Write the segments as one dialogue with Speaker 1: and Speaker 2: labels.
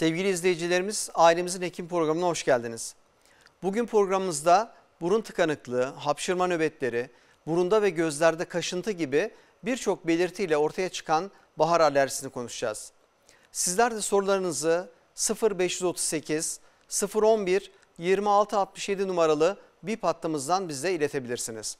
Speaker 1: Sevgili izleyicilerimiz ailemizin hekim programına hoş geldiniz. Bugün programımızda burun tıkanıklığı, hapşırma nöbetleri, burunda ve gözlerde kaşıntı gibi birçok belirtiyle ortaya çıkan bahar alerjisini konuşacağız. Sizler de sorularınızı 0538 011 2667 numaralı bir hattımızdan bize iletebilirsiniz.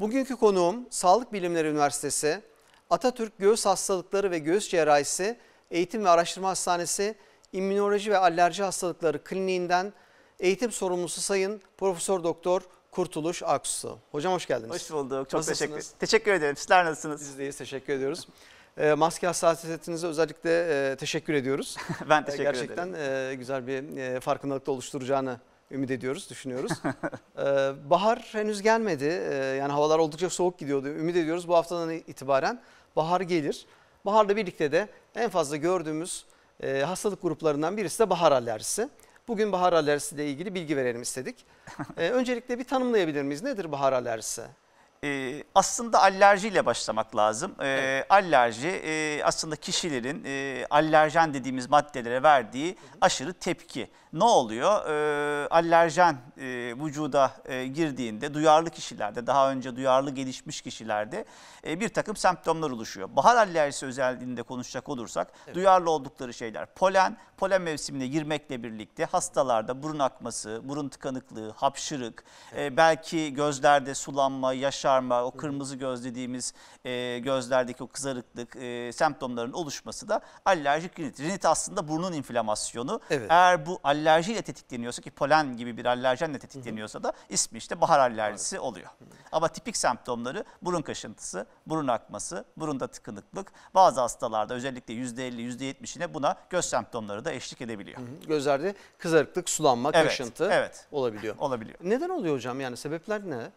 Speaker 1: Bugünkü konuğum Sağlık Bilimleri Üniversitesi Atatürk Göğüs Hastalıkları ve Göğüs Cerrahisi Eğitim ve Araştırma Hastanesi İmmünoloji ve Alerji Hastalıkları Kliniğinden eğitim sorumlusu Sayın Profesör Doktor Kurtuluş Aksu. Hocam hoş geldiniz. Hoş bulduk. Çok Nasılsınız? teşekkür Teşekkür ederim. Sizler nasılsınız? Biz de iyiyiz. Teşekkür ediyoruz. E, maske hassasiyetinize özellikle e, teşekkür ediyoruz. ben ee, teşekkür e, gerçekten, ederim. Gerçekten e, güzel bir e, farkındalık oluşturacağını ümit ediyoruz, düşünüyoruz. ee, bahar henüz gelmedi. Ee, yani havalar oldukça soğuk gidiyordu. Ümit ediyoruz bu haftadan itibaren bahar gelir. Baharla birlikte de en fazla gördüğümüz e, hastalık gruplarından birisi de bahar alerjisi. Bugün bahar alerjisi ile ilgili bilgi verelim istedik. e, öncelikle bir tanımlayabilir miyiz? Nedir bahar alerjisi?
Speaker 2: E, aslında alerjiyle başlamak lazım. E, evet. Alerji e, aslında kişilerin e, allerjen dediğimiz maddelere verdiği aşırı tepki. Ne oluyor? E, alerjen e, vücuda e, girdiğinde duyarlı kişilerde, daha önce duyarlı gelişmiş kişilerde e, bir takım semptomlar oluşuyor. Bahar alerjisi özelliğinde konuşacak olursak evet. duyarlı oldukları şeyler polen, polen mevsimine girmekle birlikte hastalarda burun akması, burun tıkanıklığı, hapşırık, e, evet. e, belki gözlerde sulanma, yaşa kızarma, o kırmızı göz dediğimiz e, gözlerdeki o kızarıklık e, semptomların oluşması da alerjik rinit. Rinit aslında burnun inflamasyonu. Evet. Eğer bu alerjiyle tetikleniyorsa ki polen gibi bir alerjenle tetikleniyorsa hı da ismi işte bahar alerjisi evet. oluyor. Ama tipik semptomları burun kaşıntısı, burun akması, burunda tıkanıklık. Bazı hastalarda özellikle %50, %70'ine buna göz semptomları da eşlik edebiliyor. Gözlerde kızarıklık, sulanma, evet. kaşıntı evet. olabiliyor. olabiliyor. Neden oluyor hocam? Yani sebepler ne?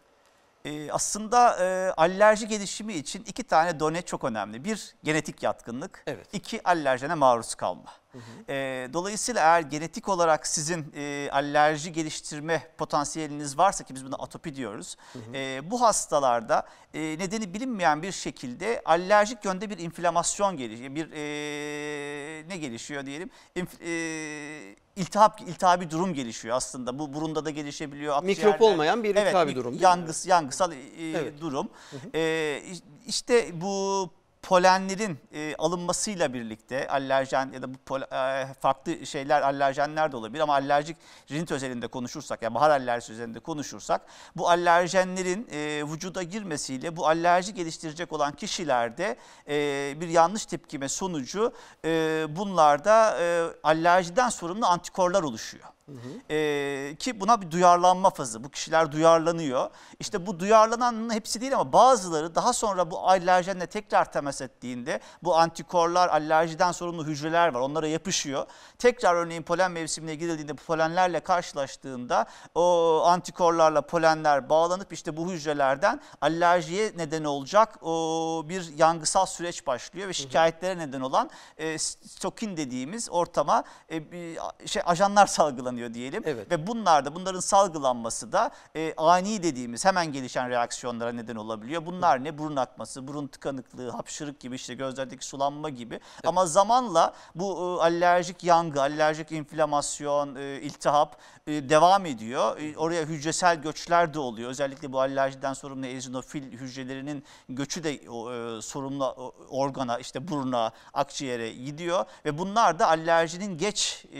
Speaker 2: Ee, aslında e, alerji gelişimi için iki tane done çok önemli. Bir genetik yatkınlık, evet. iki alerjene maruz kalma. E, dolayısıyla eğer genetik olarak sizin e, alerji geliştirme potansiyeliniz varsa ki biz buna atopi diyoruz. Hı hı. E, bu hastalarda e, nedeni bilinmeyen bir şekilde alerjik yönde bir inflamasyon gelişiyor. Bir e, ne gelişiyor diyelim? İnf, e, iltihap iltihabi durum gelişiyor aslında. Bu burunda da gelişebiliyor. Mikrop olmayan bir iltihabi evet, durum. Yangıs, yangısal e, evet. durum. Hı hı. E, işte bu polenlerin e, alınmasıyla birlikte alerjen ya da bu pol, e, farklı şeyler alerjenler de olabilir ama alerjik rinit özelinde konuşursak ya yani bahar alerjisi üzerinde konuşursak bu alerjenlerin e, vücuda girmesiyle bu alerji geliştirecek olan kişilerde e, bir yanlış tepkime sonucu e, bunlarda e, alerjiden sorumlu antikorlar oluşuyor. Hı hı. E, ki buna bir duyarlanma fazı. Bu kişiler duyarlanıyor. İşte bu duyarlananın hepsi değil ama bazıları daha sonra bu alerjenle tekrar temas ettiğinde bu antikorlar, alerjiden sorumlu hücreler var. Onlara yapışıyor. Tekrar örneğin polen mevsimine girildiğinde bu polenlerle karşılaştığında o antikorlarla polenler bağlanıp işte bu hücrelerden alerjiye neden olacak o bir yangısal süreç başlıyor ve şikayetlere neden olan e, stokin dediğimiz ortama e, bir, şey ajanlar salgılanıyor yaşanıyor diyelim. Evet. Ve bunlar da bunların salgılanması da e, ani dediğimiz hemen gelişen reaksiyonlara neden olabiliyor. Bunlar evet. ne? Burun akması, burun tıkanıklığı, hapşırık gibi işte gözlerdeki sulanma gibi. Evet. Ama zamanla bu e, alerjik yangı, alerjik inflamasyon, e, iltihap e, devam ediyor. E, oraya hücresel göçler de oluyor. Özellikle bu alerjiden sorumlu eozinofil hücrelerinin göçü de e, sorumlu organa işte buruna, akciğere gidiyor ve bunlar da alerjinin geç e,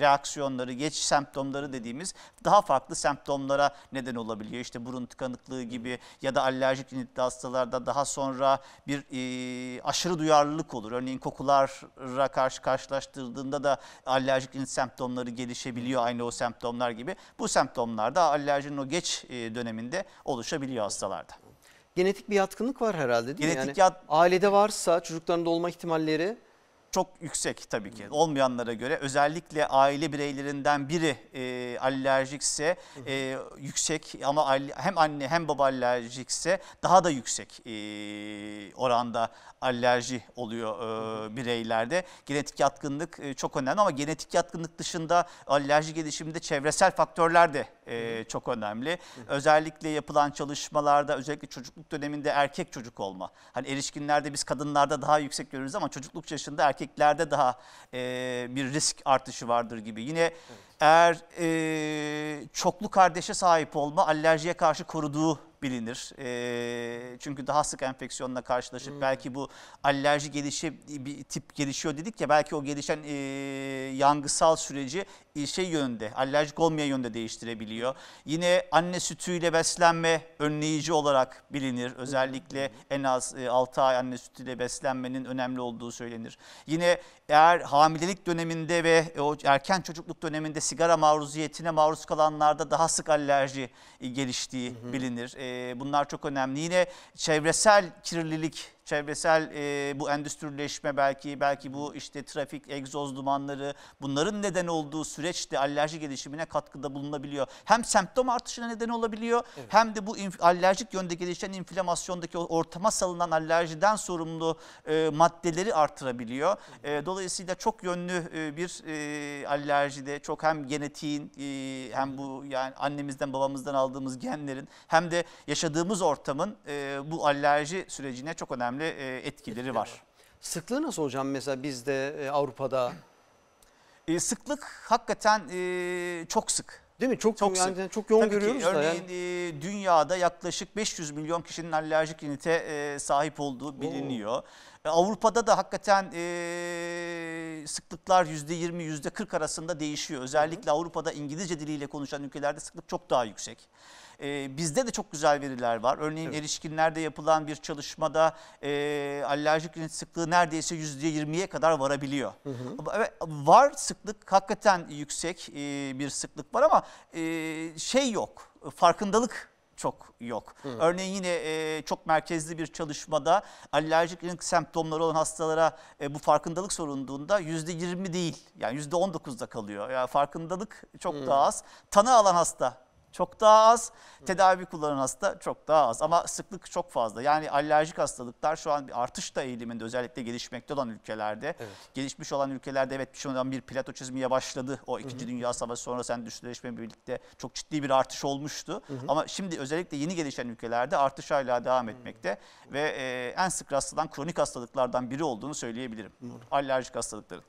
Speaker 2: reaksiyon semptomları, geç semptomları dediğimiz daha farklı semptomlara neden olabiliyor. İşte burun tıkanıklığı gibi ya da alerjik rinitli hastalarda daha sonra bir e, aşırı duyarlılık olur. Örneğin kokulara karşı karşılaştırdığında da alerjik rinit semptomları gelişebiliyor aynı o semptomlar gibi. Bu semptomlar da alerjinin o geç e, döneminde oluşabiliyor hastalarda genetik bir yatkınlık var herhalde değil Genetik mi? Yani yat... ailede varsa çocuklarında olma ihtimalleri çok yüksek tabii ki olmayanlara göre özellikle aile bireylerinden biri e, alerjikse e, yüksek ama hem anne hem baba alerjikse daha da yüksek e, oranda alerji oluyor e, bireylerde. Genetik yatkınlık e, çok önemli ama genetik yatkınlık dışında alerji gelişiminde çevresel faktörler de e, çok önemli. Özellikle yapılan çalışmalarda özellikle çocukluk döneminde erkek çocuk olma. Hani erişkinlerde biz kadınlarda daha yüksek görürüz ama çocukluk yaşında erkek erkeklerde daha e, bir risk artışı vardır gibi. Yine evet. eğer e, çoklu kardeşe sahip olma alerjiye karşı koruduğu bilinir. E, çünkü daha sık enfeksiyonla karşılaşıp hmm. belki bu alerji gelişi bir tip gelişiyor dedik ya belki o gelişen e, yangısal süreci e, şey yönde, alerjik olmayan yönde değiştirebiliyor. Yine anne sütüyle beslenme önleyici olarak bilinir. Özellikle en az 6 e, ay anne sütüyle beslenmenin önemli olduğu söylenir. Yine eğer hamilelik döneminde ve e, o erken çocukluk döneminde sigara maruziyetine maruz kalanlarda daha sık alerji geliştiği bilinir. Bunlar çok önemli. Yine çevresel kirlilik çevresel e, bu endüstrileşme belki belki bu işte trafik egzoz dumanları bunların neden olduğu süreçte alerji gelişimine katkıda bulunabiliyor. Hem semptom artışına neden olabiliyor evet. hem de bu alerjik yönde gelişen inflamasyondaki ortama salınan alerjiden sorumlu e, maddeleri artırabiliyor. E, dolayısıyla çok yönlü e, bir e, alerjide çok hem genetiğin e, hem bu yani annemizden babamızdan aldığımız genlerin hem de yaşadığımız ortamın e, bu alerji sürecine çok önemli önemli e, etkileri var. Sıklığı
Speaker 1: nasıl hocam mesela bizde e, Avrupa'da? E, sıklık hakikaten e, çok sık. Değil mi? Çok, çok yani çok yoğun Tabii görüyoruz ki, da. Örneğin yani. e, dünyada yaklaşık
Speaker 2: 500 milyon kişinin alerjik rinite e, sahip olduğu biliniyor. E, Avrupa'da da hakikaten e, sıklıklar %20 %40 arasında değişiyor. Özellikle Hı. Avrupa'da İngilizce diliyle konuşan ülkelerde sıklık çok daha yüksek. E, bizde de çok güzel veriler var. Örneğin evet. erişkinlerde yapılan bir çalışmada e, alerjik rinit sıklığı neredeyse %20'ye kadar varabiliyor. Hı hı. var sıklık hakikaten yüksek e, bir sıklık var ama e, şey yok farkındalık çok yok. Hı. Örneğin yine e, çok merkezli bir çalışmada alerjik rinit semptomları olan hastalara e, bu farkındalık sorunduğunda %20 değil yani %19'da kalıyor. Yani farkındalık çok Hı. daha az. Tanı alan hasta çok daha az. Tedavi kullanan hasta çok daha az ama sıklık çok fazla. Yani alerjik hastalıklar şu an bir artış da eğiliminde özellikle gelişmekte olan ülkelerde. Evet. Gelişmiş olan ülkelerde evet bir şundan bir plato çizmeye başladı. O 2. Hı hı. Dünya Savaşı sonrası endüstrileşme birlikte çok ciddi bir artış olmuştu. Hı hı. Ama şimdi özellikle yeni gelişen ülkelerde artış hala devam etmekte hı hı. ve e, en sık rastlanan kronik hastalıklardan biri olduğunu söyleyebilirim. Hı hı. Alerjik hastalıkların.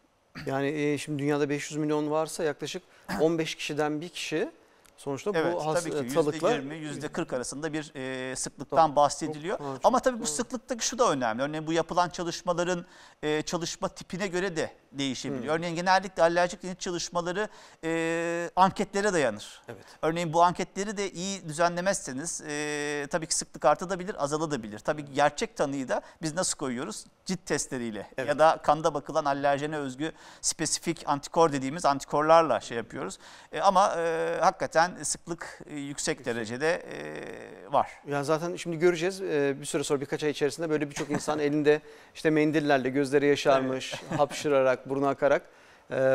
Speaker 1: Yani e, şimdi dünyada 500 milyon varsa yaklaşık 15 kişiden bir kişi Sonuçta evet, bu yüzde %20
Speaker 2: %40 arasında bir e, sıklıktan tamam. bahsediliyor. Çok, çok, Ama tabii bu sıklıktaki şu da önemli. Örneğin bu yapılan çalışmaların e, çalışma tipine göre de değişebiliyor. Hı. Hmm. Örneğin genellikle alerjik rinit çalışmaları e, anketlere dayanır. Evet. Örneğin bu anketleri de iyi düzenlemezseniz e, tabii ki sıklık artabilir, azalabilir. Tabii ki gerçek tanıyı da biz nasıl koyuyoruz? Cilt testleriyle evet. ya da kanda bakılan alerjene özgü spesifik antikor dediğimiz antikorlarla şey yapıyoruz.
Speaker 1: E, ama e, hakikaten gelen sıklık e, yüksek derecede e, var. Yani zaten şimdi göreceğiz e, bir süre sonra birkaç ay içerisinde böyle birçok insan elinde işte mendillerle gözleri yaşarmış, evet. hapşırarak, burnu akarak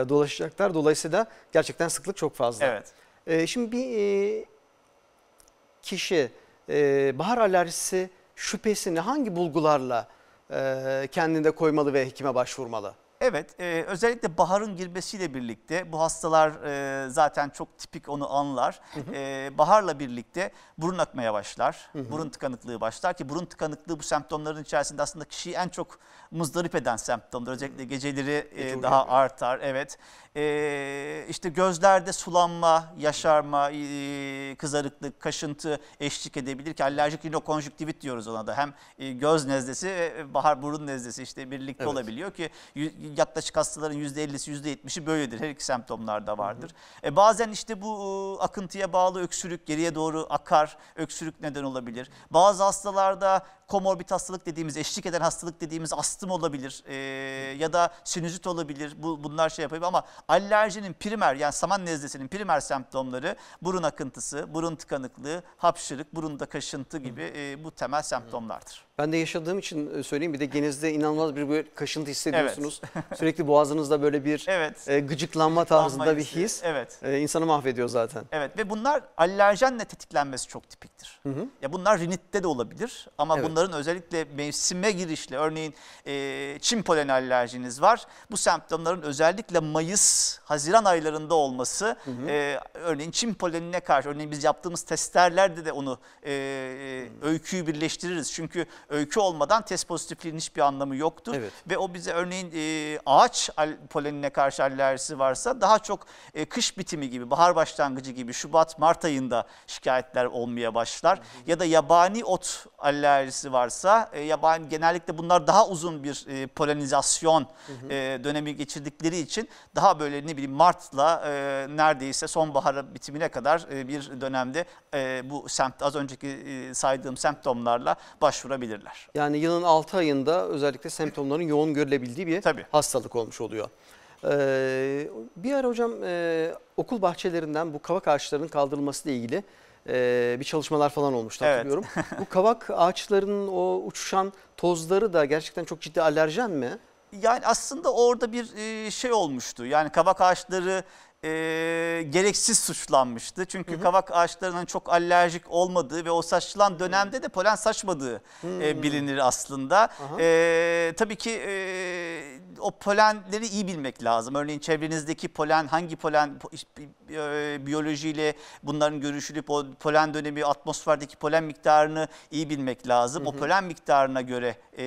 Speaker 1: dolaşacaklar. Dolayısıyla gerçekten sıklık çok fazla. Evet. Şimdi bir kişi bahar alerjisi şüphesini hangi bulgularla kendinde koymalı ve hekime başvurmalı?
Speaker 2: Evet e, özellikle baharın girmesiyle birlikte bu hastalar e, zaten çok tipik onu anlar. Hı hı. E, baharla birlikte burun akmaya başlar, hı hı. burun tıkanıklığı başlar ki burun tıkanıklığı bu semptomların içerisinde aslında kişiyi en çok muzdarip eden semptomdur. Özellikle geceleri e, e daha yapıyor. artar evet. E, işte gözlerde sulanma, yaşarma, e, kızarıklık, kaşıntı eşlik edebilir ki alerjik inokonjüktivit diyoruz ona da. Hem e, göz nezlesi, e, bahar burun nezlesi işte birlikte evet. olabiliyor ki yaklaşık hastaların %50'si %70'i böyledir. Her iki semptomlarda vardır. Hı hı. E, bazen işte bu e, akıntıya bağlı öksürük geriye doğru akar. Öksürük neden olabilir. Bazı hastalarda komorbid hastalık dediğimiz, eşlik eden hastalık dediğimiz astım olabilir e, ya da sinüzit olabilir. Bu, bunlar şey yapabilir ama alerjinin primer yani saman nezlesinin primer semptomları burun akıntısı, burun tıkanıklığı, hapşırık, burunda kaşıntı gibi e, bu temel semptomlardır.
Speaker 1: Ben de yaşadığım için e, söyleyeyim bir de genizde inanılmaz bir böyle kaşıntı hissediyorsunuz. Evet. Sürekli boğazınızda böyle bir evet. e, gıcıklanma tarzında bir his evet. e, insanı mahvediyor zaten.
Speaker 2: Evet ve bunlar alerjenle tetiklenmesi çok tipiktir. Hı hı. Ya bunlar rinitte de olabilir ama evet. bunlar onların özellikle mevsime girişle örneğin e, çim polen alerjiniz var. Bu semptomların özellikle Mayıs, Haziran aylarında olması hı hı. E, örneğin çim polenine karşı örneğin biz yaptığımız testlerlerde de onu e, e öyküyü birleştiririz. Çünkü öykü olmadan test pozitifliğin hiçbir anlamı yoktur. Evet. Ve o bize örneğin e, ağaç polenine karşı alerjisi varsa daha çok e, kış bitimi gibi, bahar başlangıcı gibi Şubat, Mart ayında şikayetler olmaya başlar. Hı hı. Ya da yabani ot alerjisi varsa e, yaban genellikle bunlar daha uzun bir e, polenizasyon hı hı. E, dönemi geçirdikleri için daha böyle ne bileyim Mart'la e, neredeyse sonbahar bitimine kadar e, bir dönemde e, bu semt az önceki e, saydığım
Speaker 1: semptomlarla başvurabilirler. Yani yılın 6 ayında özellikle semptomların yoğun görülebildiği bir Tabii. hastalık olmuş oluyor. Ee, bir ara hocam e, okul bahçelerinden bu kavak ağaçlarının kaldırılması ile ilgili e, bir çalışmalar falan olmuştu evet. hatırlıyorum. Bu kavak ağaçlarının o uçuşan tozları da gerçekten çok ciddi alerjen mi?
Speaker 2: Yani aslında orada bir e, şey olmuştu. Yani kavak ağaçları e, gereksiz suçlanmıştı. Çünkü hı hı. kavak ağaçlarının çok alerjik olmadığı ve o saçılan dönemde de polen saçmadığı hı. E, bilinir aslında. E, tabii ki e, o polenleri iyi bilmek lazım. Örneğin çevrenizdeki polen hangi polen e, biyolojiyle bunların görüşülüp o polen dönemi atmosferdeki polen miktarını iyi bilmek lazım. Hı hı. O polen miktarına göre e,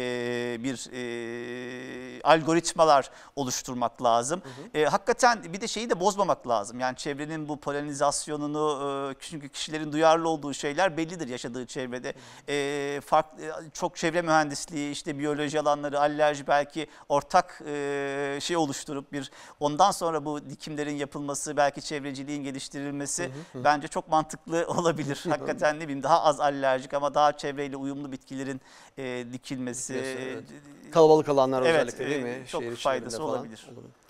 Speaker 2: bir e, algoritmalar oluşturmak lazım. Hı hı. E, hakikaten bir de şeyi de bozmamak unutmamak lazım. Yani çevrenin bu polinizasyonunu e, çünkü kişilerin duyarlı olduğu şeyler bellidir yaşadığı çevrede. E, farklı, e, çok çevre mühendisliği, işte biyoloji alanları, alerji belki ortak e, şey oluşturup bir ondan sonra bu dikimlerin yapılması, belki çevreciliğin geliştirilmesi hı hı. bence çok mantıklı olabilir. Hakikaten ne bileyim daha az alerjik ama daha çevreyle uyumlu bitkilerin e, dikilmesi. evet. E, Kalabalık alanlar evet, özellikle değil mi? Çok Şehir faydası olabilir. olabilir.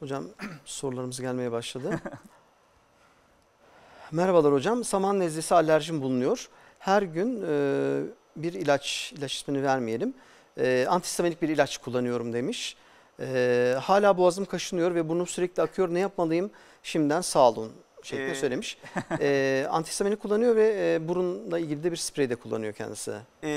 Speaker 1: Hocam sorularımız gelmeye başladı. Merhabalar hocam. Saman nezlesi alerjim bulunuyor. Her gün e, bir ilaç, ilaç ismini vermeyelim. E, antistaminik bir ilaç kullanıyorum demiş. E, hala boğazım kaşınıyor ve burnum sürekli akıyor. Ne yapmalıyım? Şimdiden sağ olun şeklinde ee... söylemiş. e, antihistamini kullanıyor ve e, burunla ilgili de bir sprey de kullanıyor kendisi.
Speaker 2: E,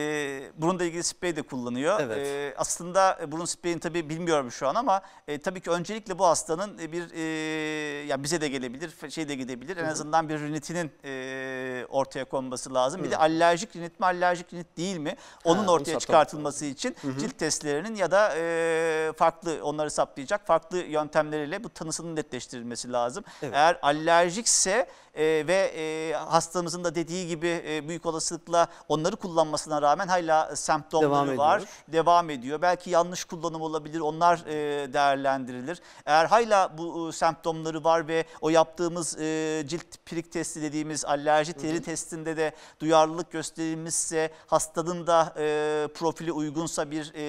Speaker 2: burunla ilgili sprey de kullanıyor. Evet. Ee, e, aslında burun spreyini tabii bilmiyorum şu an ama e, tabii ki öncelikle bu hastanın e, bir e, ya yani bize de gelebilir, şey de gidebilir. En Hı azından bir rinitinin e, ortaya konması lazım. Hı Bir de alerjik rinit mi, alerjik rinit değil mi? Onun ha, ortaya çıkartılması için Hı cilt testlerinin ya da e, farklı onları saptayacak farklı yöntemleriyle bu tanısının netleştirilmesi lazım. Evet. Eğer alerji alerjikse e, ve e, hastamızın da dediği gibi e, büyük olasılıkla onları kullanmasına rağmen hala e, semptomları devam var. Devam ediyor. Belki yanlış kullanım olabilir. Onlar e, değerlendirilir. Eğer hala bu e, semptomları var ve o yaptığımız e, cilt pirik testi dediğimiz alerji teri Hı -hı. testinde de duyarlılık gösterilmişse hastanın da e, profili uygunsa bir e,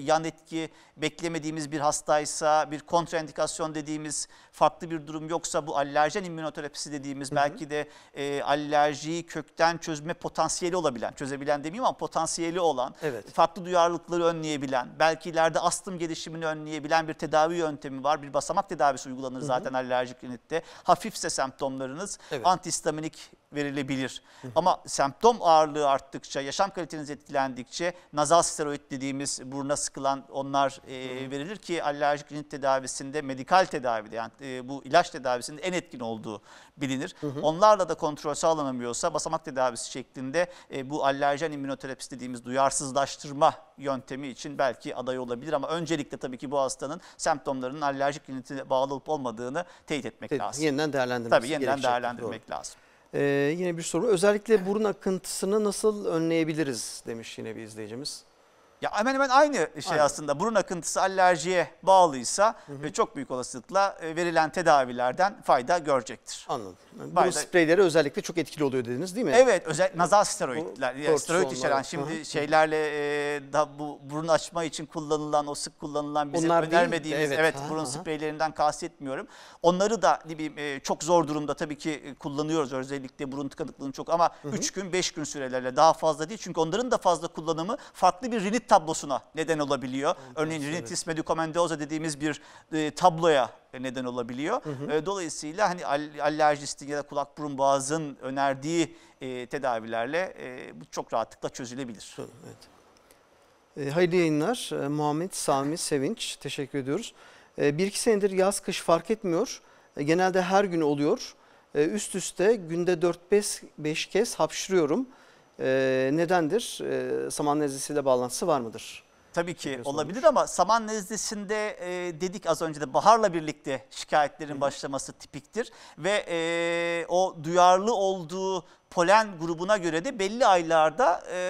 Speaker 2: yan etki beklemediğimiz bir hastaysa bir kontraindikasyon dediğimiz farklı bir durum yoksa bu alerjen immünoterapisi dediğimiz belki de e, alerjiyi kökten çözme potansiyeli olabilen, çözebilen demeyeyim ama potansiyeli olan, evet. farklı duyarlılıkları önleyebilen, belki ileride astım gelişimini önleyebilen bir tedavi yöntemi var. Bir basamak tedavisi uygulanır Hı -hı. zaten alerjik rinitte. Hafifse semptomlarınız evet. antihistaminik verilebilir. Ama semptom ağırlığı arttıkça, yaşam kaliteniz etkilendikçe nazal steroid dediğimiz buruna sıkılan onlar e, verilir ki alerjik rinit tedavisinde, medikal tedavide yani e, bu ilaç tedavisinde en etkin olduğu bilinir. Onlarla da kontrol sağlanamıyorsa basamak tedavisi şeklinde e, bu alerjen immünoterapisi dediğimiz duyarsızlaştırma yöntemi için belki aday olabilir ama öncelikle tabii ki bu hastanın semptomlarının alerjik rinitine bağlı olup olmadığını teyit etmek Te lazım. Yeniden değerlendirmek Tabii yeniden gerekecek. değerlendirmek Doğru. lazım.
Speaker 1: Ee, yine bir soru özellikle burun akıntısını nasıl önleyebiliriz demiş yine bir izleyicimiz. Ya hemen hemen aynı şey Aynen. aslında. Burun akıntısı
Speaker 2: alerjiye bağlıysa hı hı. E, çok büyük olasılıkla e, verilen tedavilerden fayda görecektir. Anladım. Bu fayda...
Speaker 1: spreyleri özellikle çok etkili oluyor dediniz değil mi? Evet,
Speaker 2: özellikle nazal steroidler, yani steroid içeren şimdi hı hı. şeylerle e, da bu burun açma için kullanılan, o sık kullanılan bize Onlar önermediğimiz evet, evet ha, burun ha. spreylerinden kastetmiyorum. Onları da ne e, çok zor durumda tabii ki e, kullanıyoruz özellikle burun tıkanıklığının çok ama 3 gün 5 gün sürelerle daha fazla değil. Çünkü onların da fazla kullanımı farklı bir rinit tablosuna neden olabiliyor. Evet, Örneğin evet. rinitis medicamentosa dediğimiz bir e, tabloya neden olabiliyor. Hı hı. E, dolayısıyla hani alerjistin ya da kulak burun boğazın önerdiği e, tedavilerle e, bu çok
Speaker 1: rahatlıkla çözülebilir. Evet. E, hayırlı yayınlar. E, Muhammed, Sami, Sevinç teşekkür ediyoruz. E, bir iki senedir yaz kış fark etmiyor. E, genelde her gün oluyor. E, üst üste günde 4-5 kez hapşırıyorum e, nedendir? E, saman nezlesiyle bağlantısı var mıdır? Tabii ki olabilir ama saman
Speaker 2: nezlesinde e, dedik az önce de baharla birlikte şikayetlerin başlaması tipiktir. Ve e, o duyarlı olduğu polen grubuna göre de belli aylarda e,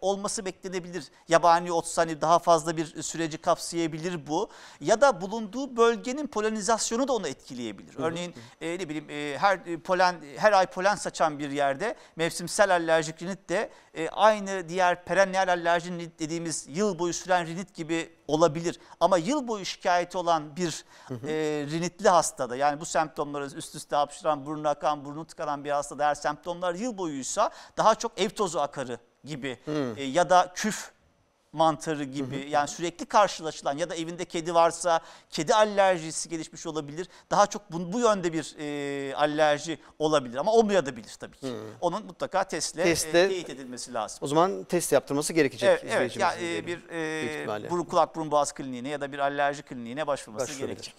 Speaker 2: olması beklenebilir. Yabani ot hani daha fazla bir süreci kapsayabilir bu. Ya da bulunduğu bölgenin polenizasyonu da onu etkileyebilir. Hı Örneğin e, ne bileyim e, her e, polen her ay polen saçan bir yerde mevsimsel alerjik rinit de e, aynı diğer perennial alerjik rinit dediğimiz yıl boyu süren rinit gibi olabilir. Ama yıl boyu şikayeti olan bir e, rinitli hastada yani bu semptomları üst üste hapşıran, burnu akan, burnu tıkanan bir hastada eğer semptomlar miktarlar yıl boyuysa daha çok ev tozu akarı gibi hmm. e, ya da küf mantarı gibi yani sürekli karşılaşılan ya da evinde kedi varsa kedi alerjisi gelişmiş olabilir. Daha çok bu, bu yönde bir e, alerji olabilir ama olmayabilir tabii ki. Hı. Onun mutlaka testle Teste, e, teyit edilmesi lazım. O zaman
Speaker 1: test yaptırması gerekecek. Evet, evet ya, e, bir e, burun,
Speaker 2: kulak burun boğaz kliniğine ya da bir alerji kliniğine başvurması gerekecek.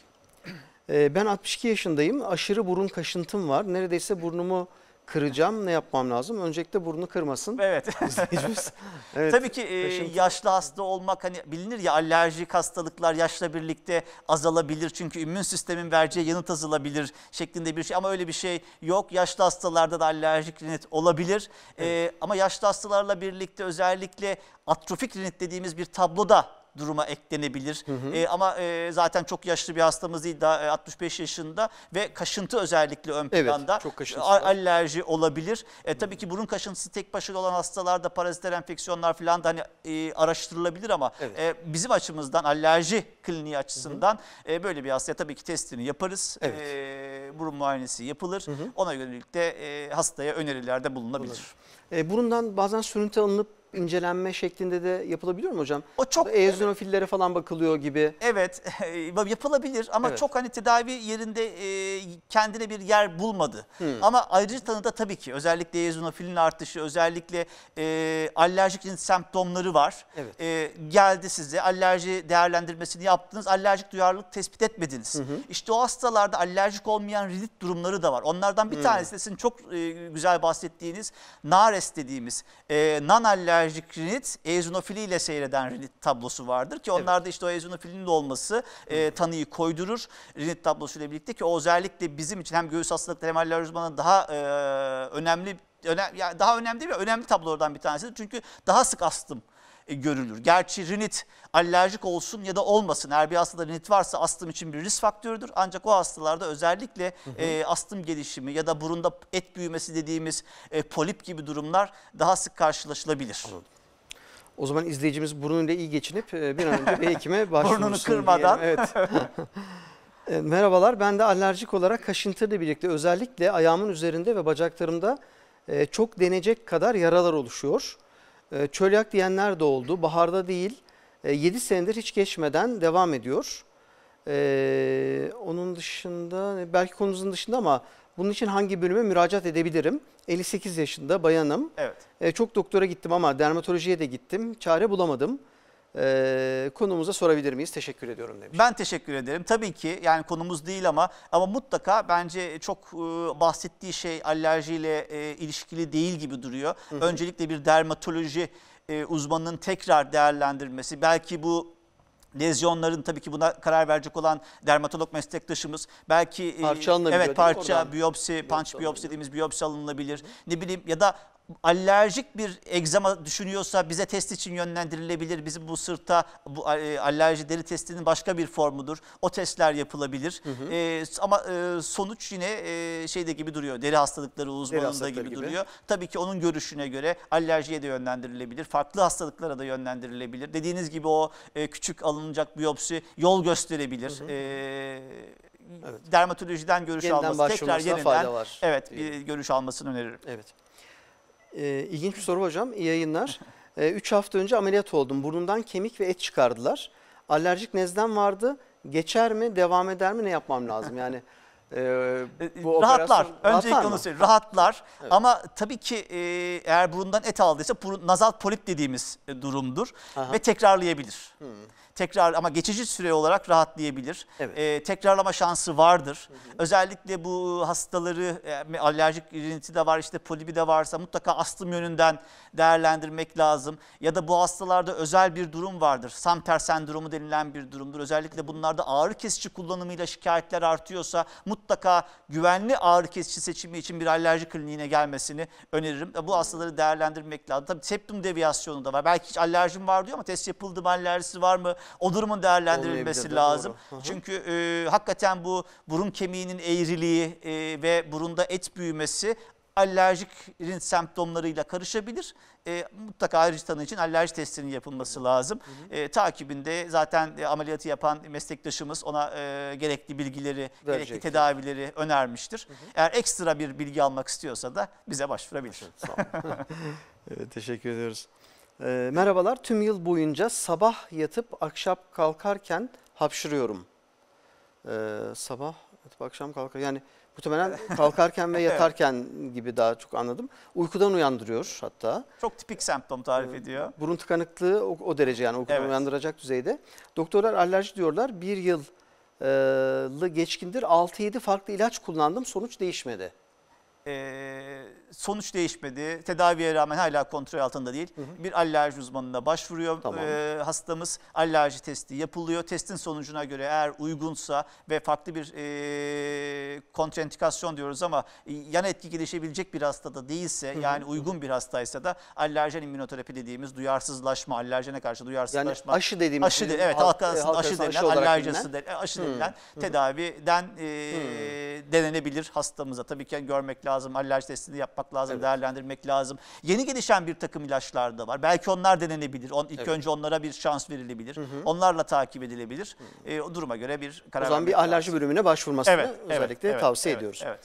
Speaker 1: E, ben 62 yaşındayım aşırı burun kaşıntım var neredeyse burnumu kıracağım ne yapmam lazım? Öncelikle burnunu kırmasın. Evet. İzleyicimiz. evet. Tabii ki e,
Speaker 2: yaşlı hasta olmak hani bilinir ya alerjik hastalıklar yaşla birlikte azalabilir. Çünkü immün sistemin vereceği yanıt azalabilir şeklinde bir şey. Ama öyle bir şey yok. Yaşlı hastalarda da alerjik rinit olabilir. E, evet. E, ama yaşlı hastalarla birlikte özellikle atrofik rinit dediğimiz bir tabloda duruma eklenebilir. Hı hı. E, ama e, zaten çok yaşlı bir hastamız değil daha e, 65 yaşında ve kaşıntı özellikle ön planda. Evet, çok kaşıntı. Alerji olabilir. E, tabii ki burun kaşıntısı tek başına olan hastalarda paraziter enfeksiyonlar falan da hani e, araştırılabilir ama evet. e, bizim açımızdan alerji kliniği açısından hı hı. E, böyle bir hastaya tabii ki testini yaparız. Evet. E, burun muayenesi yapılır. Hı hı. Ona yönelik de e, hastaya önerilerde bulunabilir. Olabilir.
Speaker 1: E, burundan bazen sürüntü alınıp incelenme şeklinde de yapılabiliyor mu hocam? O çok eozinofillere falan bakılıyor gibi. Evet yapılabilir ama evet. çok hani tedavi yerinde e, kendine bir yer bulmadı. Hmm. Ama
Speaker 2: ayrıcı tanıda tabii ki özellikle eozinofilin artışı özellikle e, alerjik semptomları var. Evet. E, geldi size alerji değerlendirmesini yaptınız alerjik duyarlılık tespit etmediniz. Hı İşte o hastalarda alerjik olmayan rinit durumları da var. Onlardan bir hmm. tanesi de sizin çok e, güzel bahsettiğiniz nar ALS dediğimiz e, non alerjik rinit eozinofili ile seyreden rinit tablosu vardır ki onlarda evet. işte o eozinofilinin olması e, tanıyı koydurur rinit tablosuyla birlikte ki o özellikle bizim için hem göğüs hastalıkları hem alerji uzmanı daha e, önemli önem, yani daha önemli değil mi? Önemli tablolardan bir tanesidir. Çünkü daha sık astım e, görülür. Gerçi rinit alerjik olsun ya da olmasın eğer bir hastada rinit varsa astım için bir risk faktörüdür. Ancak o hastalarda özellikle hı hı. E, astım gelişimi ya da burunda et büyümesi dediğimiz e, polip gibi durumlar daha sık karşılaşılabilir.
Speaker 1: Anladım. O zaman izleyicimiz burnuyla iyi geçinip e, bir an önce bir hekime başvursun. Burnunu kırmadan. Evet. E, merhabalar ben de alerjik olarak kaşıntıyla birlikte özellikle ayağımın üzerinde ve bacaklarımda çok denecek kadar yaralar oluşuyor. Ee, çölyak diyenler de oldu. Baharda değil 7 ee, senedir hiç geçmeden devam ediyor. Ee, onun dışında belki konumuzun dışında ama bunun için hangi bölüme müracaat edebilirim? 58 yaşında bayanım. Evet. çok doktora gittim ama dermatolojiye de gittim. Çare bulamadım e, konumuza sorabilir miyiz? Teşekkür ediyorum demiş.
Speaker 2: Ben teşekkür ederim. Tabii ki yani konumuz değil ama ama mutlaka bence çok e, bahsettiği şey alerjiyle e, ilişkili değil gibi duruyor. Hı hı. Öncelikle bir dermatoloji e, uzmanının tekrar değerlendirmesi belki bu lezyonların tabii ki buna karar verecek olan dermatolog meslektaşımız belki e, parça e, evet parça biyopsi, punch biyopsi dediğimiz biyopsi alınabilir. Ne bileyim ya da alerjik bir egzama düşünüyorsa bize test için yönlendirilebilir. Bizim bu sırta bu e, alerji deri testinin başka bir formudur. O testler yapılabilir. Hı hı. E, ama e, sonuç yine e, şeyde gibi duruyor. Deri hastalıkları uzmanında deri hastalıkları gibi, gibi duruyor. Tabii ki onun görüşüne göre alerjiye de yönlendirilebilir. Farklı hastalıklara da yönlendirilebilir. Dediğiniz gibi o e, küçük alınacak biyopsi yol gösterebilir. Hı e, evet. dermatolojiden görüş yeniden alması tekrar yeniden fayda var, evet bir görüş almasını öneririm. Evet.
Speaker 1: Ee, ilginç bir soru hocam. İyi yayınlar. 3 ee, hafta önce ameliyat oldum. Burnumdan kemik ve et çıkardılar. Alerjik nezlem vardı. Geçer mi, devam eder mi ne yapmam lazım? Yani e, bu ee, rahatlar. Operasyon, Öncelikle onu söyleyeyim. Rahatlar. Evet. Ama tabii ki e, eğer burundan et aldıysa burun,
Speaker 2: nazal polip dediğimiz e, durumdur Aha. ve tekrarlayabilir. Hmm tekrar ama geçici süre olarak rahatlayabilir. Evet. E, tekrarlama şansı vardır. Hı hı. Özellikle bu hastaları e, alerjik riniti de var işte polibi de varsa mutlaka astım yönünden değerlendirmek lazım. Ya da bu hastalarda özel bir durum vardır. Samter sendromu denilen bir durumdur. Özellikle bunlarda ağrı kesici kullanımıyla şikayetler artıyorsa mutlaka güvenli ağrı kesici seçimi için bir alerji kliniğine gelmesini öneririm. E, bu hastaları değerlendirmek lazım. Tabii septum deviyasyonu da var. Belki hiç alerjim var diyor ama test yapıldı mı alerjisi var mı? O durumun değerlendirilmesi lazım. Doğru. Çünkü e, hakikaten bu burun kemiğinin eğriliği e, ve burunda et büyümesi alerjik rin semptomlarıyla karışabilir. E, mutlaka ayrıca tanı için alerji testinin yapılması evet. lazım. Hı hı. E, takibinde zaten e, ameliyatı yapan meslektaşımız ona e, gerekli bilgileri, Verecek. gerekli tedavileri önermiştir. Hı hı. Eğer ekstra bir bilgi almak istiyorsa da bize başvurabilir. Evet, sağ
Speaker 1: evet, teşekkür ediyoruz. E, merhabalar tüm yıl boyunca sabah yatıp akşam kalkarken hapşırıyorum. E, sabah yatıp akşam kalkar yani muhtemelen kalkarken ve yatarken gibi daha çok anladım. Uykudan uyandırıyor hatta. Çok tipik semptom
Speaker 2: tarif ee, ediyor.
Speaker 1: Burun tıkanıklığı o, o derece yani uykudan evet. uyandıracak düzeyde. Doktorlar alerji diyorlar bir yıl geçkindir 6-7 farklı ilaç kullandım sonuç değişmedi
Speaker 2: e, sonuç değişmedi. Tedaviye rağmen hala kontrol altında değil. Hı hı. Bir alerji uzmanına başvuruyor tamam. e, hastamız. Alerji testi yapılıyor. Testin sonucuna göre eğer uygunsa ve farklı bir e, kontraindikasyon diyoruz ama e, yan etki gelişebilecek bir hastada değilse hı hı. yani uygun bir hastaysa da allerjen immünoterapi dediğimiz duyarsızlaşma, allerjene karşı duyarsızlaşma. Yani aşı dediğimiz. Aşı de, şey evet halk, halk e, arasında aşı denilen, aşı alerjisi de, aşı denilen hı. tedaviden e, hı. denenebilir hastamıza. Tabii ki görmek lazım lazım, alerji testini yapmak lazım, evet. değerlendirmek lazım. Yeni gelişen bir takım ilaçlar da var. Belki onlar denenebilir. On, ilk evet. önce onlara bir şans verilebilir. Hı hı. Onlarla takip edilebilir. Hı hı. E, o duruma göre bir karar O zaman bir
Speaker 1: alerji lazım. bölümüne başvurmasını evet, özellikle evet, tavsiye evet, ediyoruz. Evet.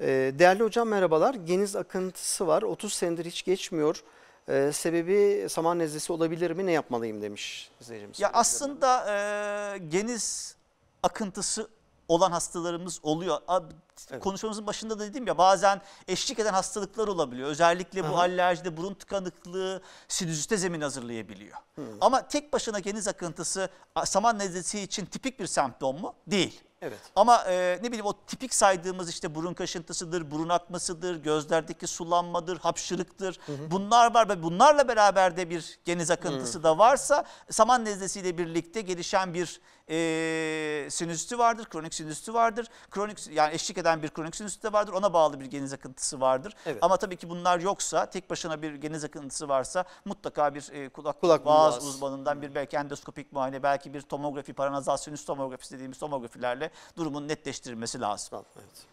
Speaker 1: E, değerli hocam merhabalar. Geniz akıntısı var. 30 senedir hiç geçmiyor. Ee, sebebi saman nezlesi olabilir mi? Ne yapmalıyım demiş izleyicimiz. Ya aslında e,
Speaker 2: geniz akıntısı olan hastalarımız oluyor. Konuşmamızın başında da dedim ya bazen eşlik eden hastalıklar olabiliyor. Özellikle bu Aha. alerjide burun tıkanıklığı sinüzite zemin hazırlayabiliyor. Hı. Ama tek başına geniz akıntısı saman nezlesi için tipik bir semptom mu? Değil. Evet. Ama e, ne bileyim o tipik saydığımız işte burun kaşıntısıdır, burun akmasıdır, gözlerdeki sulanmadır, hapşırıktır. Hı hı. Bunlar var ve bunlarla beraber de bir geniz akıntısı hı. da varsa saman nezlesiyle birlikte gelişen bir e, sinüstü vardır, kronik sinüstü vardır. Kronik yani eşlik eden bir kronik sinüstü de vardır. Ona bağlı bir geniz akıntısı vardır. Evet. Ama tabii ki bunlar yoksa, tek başına bir geniz akıntısı varsa mutlaka bir e, kulak, kulak boğaz, boğaz uzmanından bir belki endoskopik muayene, belki bir tomografi, paranazal sinüs tomografisi dediğimiz tomografilerle durumun netleştirilmesi lazım. Evet.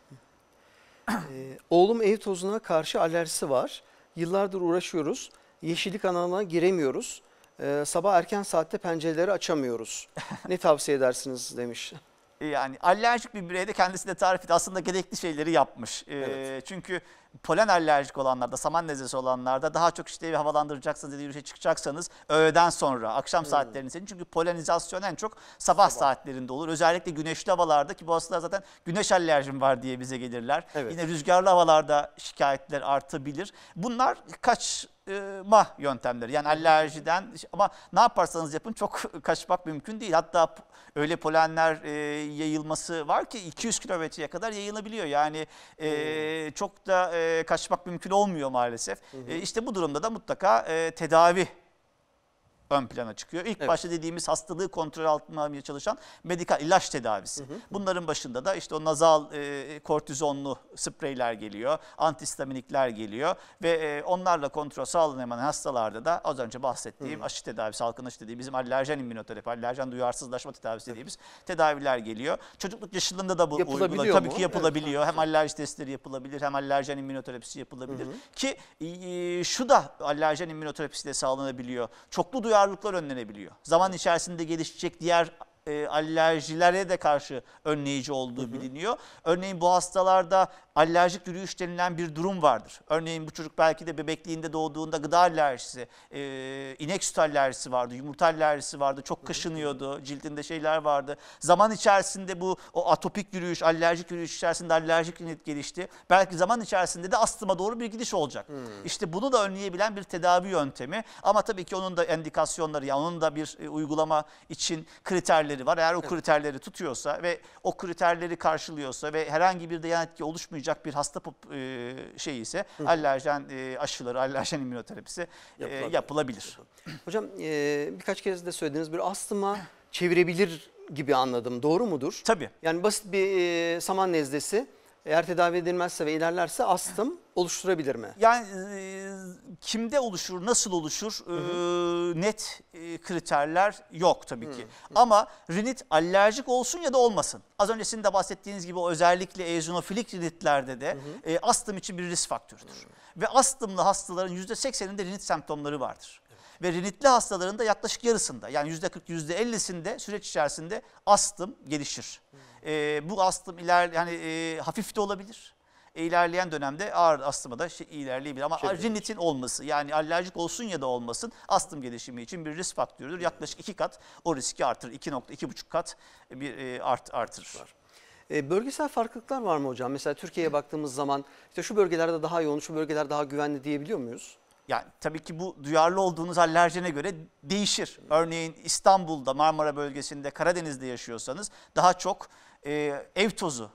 Speaker 1: ee, oğlum ev tozuna karşı alerjisi var. Yıllardır uğraşıyoruz. Yeşillik alanına giremiyoruz. Ee, sabah erken saatte pencereleri açamıyoruz. ne tavsiye edersiniz demiş.
Speaker 2: Yani alerjik bir bireyde kendisine tarif etti. Aslında gerekli şeyleri yapmış. Ee, evet. Çünkü polen alerjik olanlarda, saman nezlesi olanlarda daha çok işte evi havalandıracaksınız ya da yürüyüşe çıkacaksanız öğleden sonra, akşam hmm. saatlerini senin. Çünkü polenizasyon en çok sabah, sabah saatlerinde olur. Özellikle güneşli havalarda ki bu aslında zaten güneş alerjim var diye bize gelirler. Evet. Yine rüzgarlı havalarda şikayetler artabilir. Bunlar kaç e, ma yöntemleri yani hmm. alerjiden ama ne yaparsanız yapın çok kaçmak mümkün değil. Hatta öyle polenler e, yayılması var ki 200 kilometreye kadar yayılabiliyor. Yani e, hmm. çok da e, e, kaçmak mümkün olmuyor maalesef. Hı hı. E, işte bu durumda da mutlaka e, tedavi ön plana çıkıyor. İlk evet. başta dediğimiz hastalığı kontrol altına almaya çalışan medikal ilaç tedavisi. Hı hı. Bunların başında da işte o nazal e, kortizonlu spreyler geliyor, antistaminikler geliyor ve e, onlarla kontrol sağlanamayan hastalarda da az önce bahsettiğim hı. aşı tedavisi, halkın aşı dediği bizim allerjen immünoterapi, allerjen duyarsızlaşma tedavisi dediğimiz evet. tedaviler geliyor. Çocukluk yaşında da bu uygulanıyor. Tabii ki yapılabiliyor. Evet. Hem alerji testleri yapılabilir, hem allerjen immünoterapisi yapılabilir. Hı hı. Ki e, şu da allerjen immünoterapisi de sağlanabiliyor. Çoklu duyar duyarlılıklar önlenebiliyor. Zaman içerisinde gelişecek diğer e, alerjilere de karşı önleyici olduğu biliniyor. Örneğin bu hastalarda alerjik yürüyüş denilen bir durum vardır. Örneğin bu çocuk belki de bebekliğinde doğduğunda gıda alerjisi, e, inek süt alerjisi vardı, yumurta alerjisi vardı, çok kaşınıyordu, cildinde şeyler vardı. Zaman içerisinde bu o atopik yürüyüş, alerjik yürüyüş içerisinde alerjik rinit gelişti. Belki zaman içerisinde de astıma doğru bir gidiş olacak. Hmm. İşte bunu da önleyebilen bir tedavi yöntemi ama tabii ki onun da endikasyonları, yani onun da bir e, uygulama için kriterleri kriterleri var. Eğer o kriterleri tutuyorsa ve o kriterleri karşılıyorsa ve herhangi bir de yan etki oluşmayacak bir hasta e, şey ise alerjen e, aşıları, alerjen immünoterapisi e,
Speaker 1: yapılabilir. Hocam e, birkaç kez de söylediğiniz bir astıma çevirebilir gibi anladım. Doğru mudur? Tabii. Yani basit bir e, saman nezlesi eğer tedavi edilmezse ve ilerlerse astım oluşturabilir mi? Yani e, kimde oluşur, nasıl
Speaker 2: oluşur hı hı. E, net e, kriterler yok tabii hı ki. Hı. Ama rinit alerjik olsun ya da olmasın. Az önce sizin de bahsettiğiniz gibi özellikle eozinofilik rinitlerde de hı hı. E, astım için bir risk faktörüdür. Hı. Ve astımlı hastaların %80'inde rinit semptomları vardır ve rinitli hastaların da yaklaşık yarısında yani %40 %50'sinde süreç içerisinde astım gelişir. E, bu astım iler yani e, hafif de olabilir. E, ilerleyen dönemde ağır astıma da şey, ilerleyebilir ama şey rinitin demiş. olması yani alerjik olsun ya da olmasın astım gelişimi için bir risk faktörüdür. Hmm. Yaklaşık iki kat o riski artırır. 2.2,5 kat
Speaker 1: bir e, art artırır. Var. E, bölgesel farklılıklar var mı hocam? Mesela Türkiye'ye baktığımız zaman işte şu bölgelerde daha yoğun, şu bölgeler daha güvenli diyebiliyor muyuz? Yani tabii ki bu duyarlı
Speaker 2: olduğunuz alerjene göre değişir. Örneğin İstanbul'da, Marmara bölgesinde, Karadeniz'de yaşıyorsanız daha çok e, ev tozu.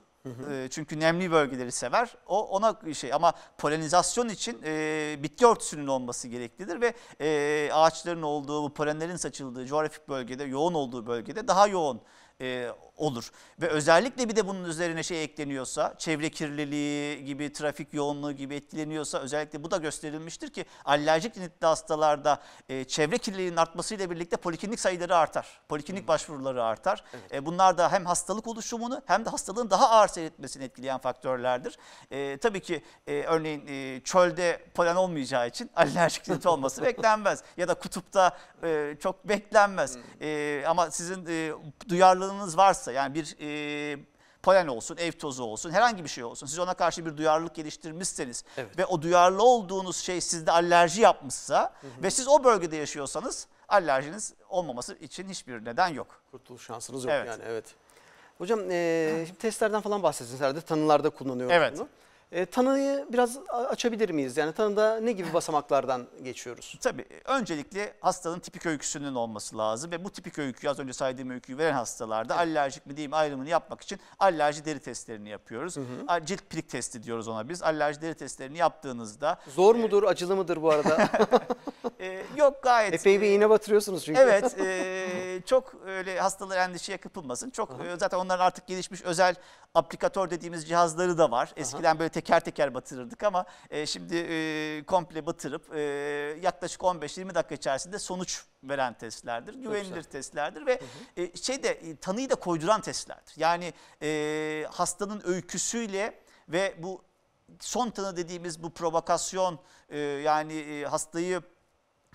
Speaker 2: E, çünkü nemli bölgeleri sever. O ona şey ama polenizasyon için e, bitki örtüsünün olması gereklidir ve e, ağaçların olduğu, bu polenlerin saçıldığı coğrafik bölgede, yoğun olduğu bölgede daha yoğun e, olur. Ve özellikle bir de bunun üzerine şey ekleniyorsa çevre kirliliği gibi trafik yoğunluğu gibi etkileniyorsa özellikle bu da gösterilmiştir ki alerjik nitli hastalarda e, çevre kirliliğinin artmasıyla birlikte poliklinik sayıları artar. Poliklinik hmm. başvuruları artar. Evet. E, bunlar da hem hastalık oluşumunu hem de hastalığın daha ağır seyretmesini etkileyen faktörlerdir. E, tabii ki e, örneğin e, çölde polen olmayacağı için alerjik nitli olması beklenmez. Ya da kutupta e, çok beklenmez. Hmm. E, ama sizin e, duyarlılığınız varsa varsa yani bir e, polen olsun, ev tozu olsun, herhangi bir şey olsun. Siz ona karşı bir duyarlılık geliştirmişseniz evet. ve o duyarlı olduğunuz şey sizde alerji yapmışsa hı hı. ve siz o bölgede yaşıyorsanız alerjiniz olmaması için hiçbir neden yok.
Speaker 1: Kurtuluş şansınız yok evet. yani evet. Hocam e, şimdi testlerden falan bahsettiniz herhalde tanılarda kullanıyoruz evet. bunu. Evet. E, tanıyı biraz açabilir miyiz? Yani tanıda ne gibi basamaklardan geçiyoruz? Tabii
Speaker 2: öncelikle hastanın tipik öyküsünün olması lazım ve bu tipik öyküyü az önce saydığım öyküyü veren hastalarda evet. alerjik mi diyeyim ayrımını yapmak için alerji deri testlerini yapıyoruz. Hı hı. Cilt pirik testi diyoruz ona biz. Alerji deri testlerini yaptığınızda. Zor e, mudur e, acılı mıdır bu arada?
Speaker 1: e, yok gayet. Epey bir e, iğne batırıyorsunuz çünkü. Evet
Speaker 2: e, Ee, çok öyle hastalar endişeye kapılmasın. Çok Aha. E, zaten onların artık gelişmiş özel aplikatör dediğimiz cihazları da var. Eskiden Aha. böyle teker teker batırırdık ama e, şimdi e, komple batırıp e, yaklaşık 15-20 dakika içerisinde sonuç veren testlerdir. Çok güvenilir testlerdir ve hı hı. E, şey de e, tanıyı da koyduran testlerdir. Yani e, hastanın öyküsüyle ve bu son tanı dediğimiz bu provokasyon e, yani e, hastayı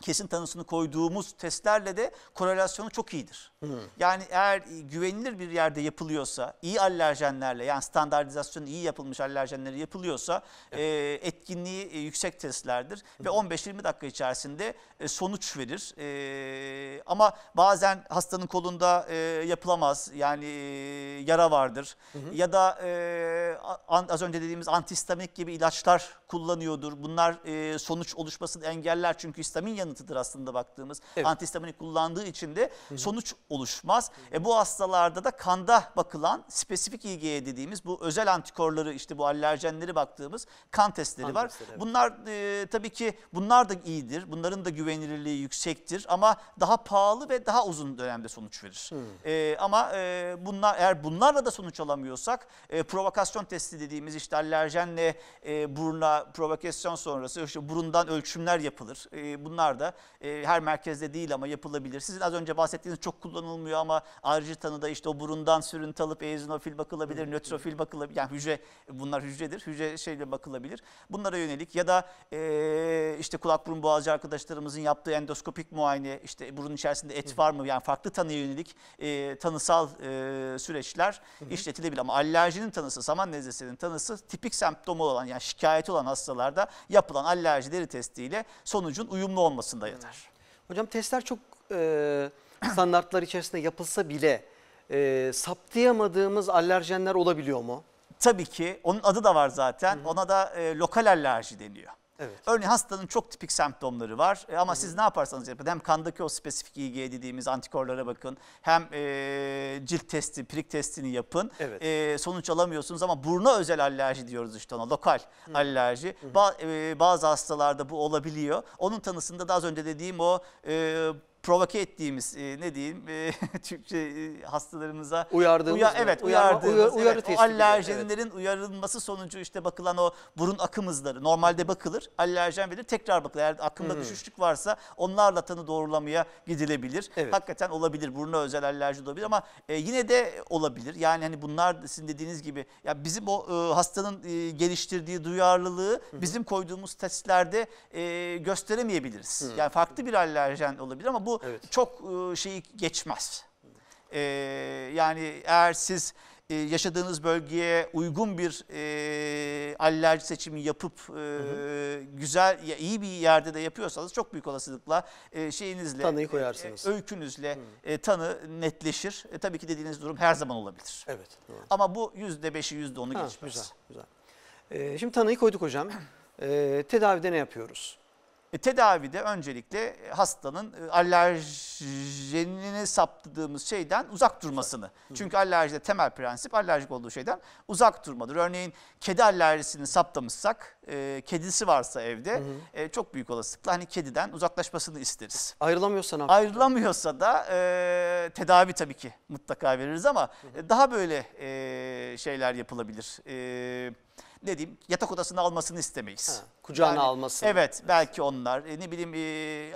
Speaker 2: kesin tanısını koyduğumuz testlerle de korelasyonu çok iyidir. Hmm. Yani eğer güvenilir bir yerde yapılıyorsa, iyi allerjenlerle yani standartizasyon iyi yapılmış allerjenleri yapılıyorsa evet. e, etkinliği e, yüksek testlerdir. Hmm. Ve 15-20 dakika içerisinde e, sonuç verir. E, ama bazen hastanın kolunda e, yapılamaz yani e, yara vardır. Hmm. Ya da e, an, az önce dediğimiz antihistaminik gibi ilaçlar kullanıyordur. Bunlar e, sonuç oluşmasını engeller çünkü histamin yanı yanıtıdır aslında baktığımız. Evet. Antihistaminik kullandığı için de sonuç oluşmaz. E, bu hastalarda da kanda bakılan spesifik IgE dediğimiz bu özel antikorları işte bu alerjenleri baktığımız kan testleri kan var. Testleri, evet. Bunlar e, tabii ki bunlar da iyidir. Bunların da güvenilirliği yüksektir ama daha pahalı ve daha uzun dönemde sonuç verir. E, ama e, bunlar eğer bunlarla da sonuç alamıyorsak e, provokasyon testi dediğimiz işte alerjenle e, buruna provokasyon sonrası işte burundan ölçümler yapılır. E, bunlar da e, her merkezde değil ama yapılabilir. Sizin az önce bahsettiğiniz çok kullanılmıyor ama ayrıcı tanıda işte o burundan sürüntü alıp eozinofil bakılabilir, evet. nötrofil bakılabilir. Yani hücre bunlar hücredir. Hücre şeyle bakılabilir. Bunlara yönelik ya da e, işte kulak burun boğazcı arkadaşlarımızın yaptığı endoskopik muayene işte burun içerisinde et var mı? Yani farklı tanıya yönelik e, tanısal e, süreçler işletilebilir. Ama alerjinin tanısı, saman nezlesinin tanısı tipik semptomu olan yani şikayet olan hastalarda yapılan alerjileri testiyle sonucun uyumlu olması olmasında hmm.
Speaker 1: yatar. Hocam testler çok e, standartlar içerisinde yapılsa bile e, saptayamadığımız alerjenler olabiliyor mu? Tabii ki. Onun adı da var zaten. Hı
Speaker 2: hı. Ona da e, lokal alerji deniyor. Evet. Örneğin hastanın çok tipik semptomları var e, ama Hı. siz ne yaparsanız yapın hem kandaki o spesifik IgE dediğimiz antikorlara bakın hem e, cilt testi, prik testini yapın. Evet. E, sonuç alamıyorsunuz ama buruna özel alerji diyoruz işte ona lokal Hı. alerji. Hı. Ba e, bazı hastalarda bu olabiliyor. Onun tanısında daha az önce dediğim o e, provoke ettiğimiz e, ne diyeyim e, Türkçe e, hastalarımıza uyardığımız uya, evet uyardığımız uyar, uyarı evet, o alerjenlerin evet. uyarılması sonucu işte bakılan o burun akım hızları normalde bakılır alerjen verir tekrar bakılır eğer akımda hmm. düşüşlük varsa onlarla tanı doğrulamaya gidilebilir. Evet. Hakikaten olabilir buruna özel alerji olabilir ama e, yine de olabilir yani hani bunlar sizin dediğiniz gibi ya bizim o e, hastanın e, geliştirdiği duyarlılığı hmm. bizim koyduğumuz testlerde e, gösteremeyebiliriz. Hmm. Yani farklı bir alerjen olabilir ama bu evet. çok e, şeyi geçmez. Ee, yani eğer siz e, yaşadığınız bölgeye uygun bir e, alerji seçimi yapıp e, güzel ya, iyi bir yerde de yapıyorsanız çok büyük olasılıkla e, şeyinizle tanıyı e, koyarsınız. E, öykünüzle e, tanı netleşir. E, tabii ki dediğiniz durum her zaman olabilir. Evet. Doğru. Ama bu %5'i %10'u geçmez. Güzel. güzel. E, şimdi tanıyı koyduk hocam. E, tedavide ne yapıyoruz? E, tedavide öncelikle e, hastanın e, alerjenini saptadığımız şeyden uzak durmasını. Çünkü alerjide temel prensip alerjik olduğu şeyden uzak durmadır. Örneğin kedi alerjisini saptamışsak, e, kedisi varsa evde E, çok büyük olasılıkla hani kediden uzaklaşmasını isteriz. Ayrılamıyorsa ne yapacağız? Ayrılamıyorsa da e, tedavi tabii ki mutlaka veririz ama hı hı. daha böyle e, şeyler yapılabilir. Evet ne diyeyim yatak odasına almasını istemeyiz. Ha, kucağına yani, almasını. Evet belki onlar e, ne bileyim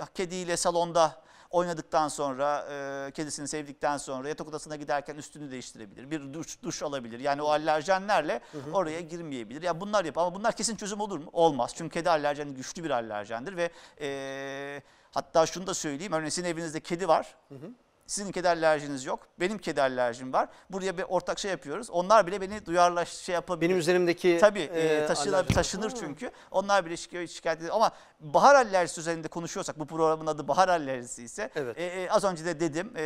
Speaker 2: e, kediyle salonda oynadıktan sonra e, kedisini sevdikten sonra yatak odasına giderken üstünü değiştirebilir. Bir duş, duş alabilir. Yani o alerjenlerle hı hı. oraya girmeyebilir. Ya bunlar yap ama bunlar kesin çözüm olur mu? Olmaz. Çünkü kedi alerjeni güçlü bir alerjendir ve e, hatta şunu da söyleyeyim. Örneğin sizin evinizde kedi var. Hı hı. Sizin kederli alerjiniz yok. Benim kederli alerjim var. Buraya bir ortak şey yapıyoruz. Onlar bile beni duyarlaş şey yapabilir. Benim üzerimdeki Tabii e, e taşınır, taşınır çünkü. Onlar bile şikayet, şikayet ediyor. Ama bahar alerjisi üzerinde konuşuyorsak bu programın adı bahar alerjisi ise evet. E, e, az önce de dedim e,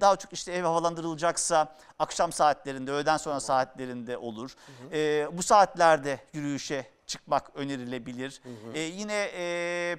Speaker 2: daha çok işte ev havalandırılacaksa akşam saatlerinde öğleden sonra saatlerinde olur. Hı hı. E, bu saatlerde yürüyüşe çıkmak önerilebilir. Hı hı. E, yine e,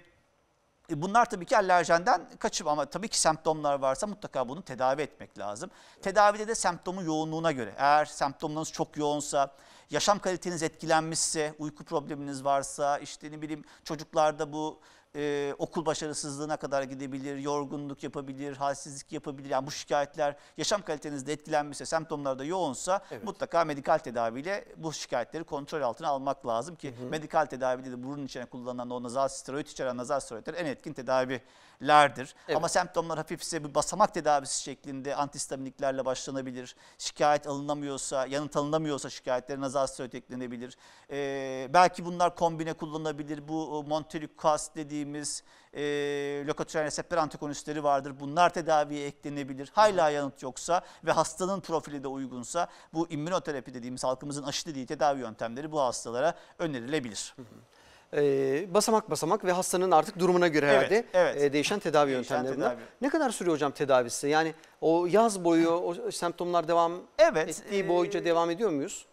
Speaker 2: e, bunlar tabii ki alerjenden kaçıp ama tabii ki semptomlar varsa mutlaka bunu tedavi etmek lazım. Tedavide de semptomun yoğunluğuna göre eğer semptomlarınız çok yoğunsa, yaşam kaliteniz etkilenmişse, uyku probleminiz varsa, işte ne bileyim çocuklarda bu e, okul başarısızlığına kadar gidebilir, yorgunluk yapabilir, halsizlik yapabilir. Yani bu şikayetler yaşam kalitenizde etkilenmişse, semptomlar da yoğunsa evet. mutlaka medikal tedaviyle bu şikayetleri kontrol altına almak lazım ki hı hı. medikal tedavide de burun içine kullanılan o nazal steroid içeren nazal steroidler en etkin tedavi lerdir. Evet. Ama semptomlar hafifse bu basamak tedavisi şeklinde antistaminiklerle başlanabilir. Şikayet alınamıyorsa, yanıt alınamıyorsa şikayetleri nazal steroid eklenebilir. Ee, belki bunlar kombine kullanılabilir. Bu e, Montelukast dediğimiz e, lokatüren reseptör antagonistleri vardır. Bunlar tedaviye eklenebilir. Hala yanıt yoksa ve hastanın profili de uygunsa bu immünoterapi dediğimiz halkımızın aşı dediği tedavi yöntemleri bu hastalara
Speaker 1: önerilebilir. Hı hı e, basamak basamak ve hastanın artık durumuna göre evet, herhalde evet. E, değişen tedavi değişen yöntemleri Ne kadar sürüyor hocam tedavisi? Yani o yaz boyu o semptomlar devam evet, ettiği e, devam ediyor muyuz?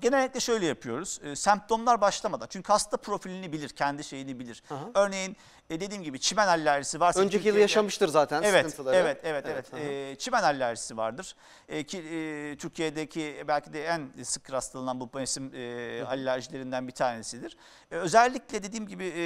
Speaker 1: Genellikle şöyle yapıyoruz. E, semptomlar
Speaker 2: başlamadan. Çünkü hasta profilini bilir, kendi şeyini bilir. Aha. Örneğin e dediğim gibi çimen alerjisi varsa... Önceki Türkiye'de... yıl yaşamıştır zaten evet, sıkıntıları. Evet, evet, evet. evet. E, çimen alerjisi vardır. E, ki, e, Türkiye'deki belki de en sık rastlanan bu mevsim e, alerjilerinden bir tanesidir. E, özellikle dediğim gibi e,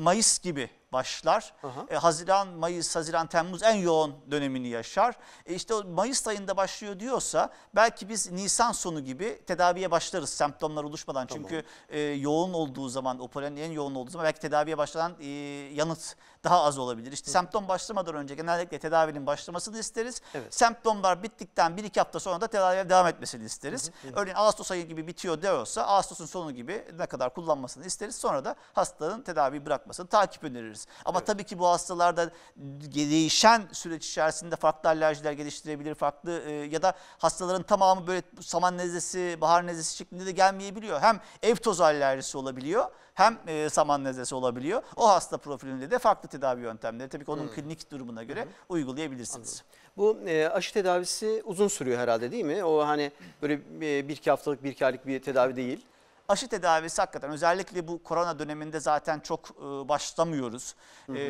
Speaker 2: Mayıs gibi başlar. E, Haziran, Mayıs, Haziran, Temmuz en yoğun dönemini yaşar. E işte Mayıs ayında başlıyor diyorsa belki biz Nisan sonu gibi tedaviye başlarız semptomlar oluşmadan. Tamam. Çünkü e, yoğun olduğu zaman, o polenin en yoğun olduğu zaman belki tedaviye başlanan e, yanıt daha az olabilir. İşte Hı. semptom başlamadan önce genellikle tedavinin başlamasını isteriz. Evet. Semptomlar bittikten 1-2 hafta sonra da tedaviye devam etmesini isteriz. Hı. Hı. Örneğin Ağustos ayı gibi bitiyor olsa Ağustos'un sonu gibi ne kadar kullanmasını isteriz. Sonra da hastanın tedaviyi bırakmasını takip öneririz. Ama evet. tabii ki bu hastalarda değişen süreç içerisinde farklı alerjiler geliştirebilir. Farklı e, ya da hastaların tamamı böyle saman nezlesi, bahar nezlesi şeklinde de gelmeyebiliyor. Hem ev toz alerjisi olabiliyor hem e, saman nezlesi olabiliyor. O hasta profilinde de farklı tedavi yöntemleri tabii ki onun hmm. klinik durumuna göre hmm. uygulayabilirsiniz.
Speaker 1: Anladım. Bu e, aşı tedavisi uzun sürüyor herhalde değil mi? O hani böyle e, bir iki haftalık bir iki aylık bir tedavi değil aşı tedavisi
Speaker 2: hakikaten özellikle bu korona döneminde zaten çok e, başlamıyoruz. Hı hı. E,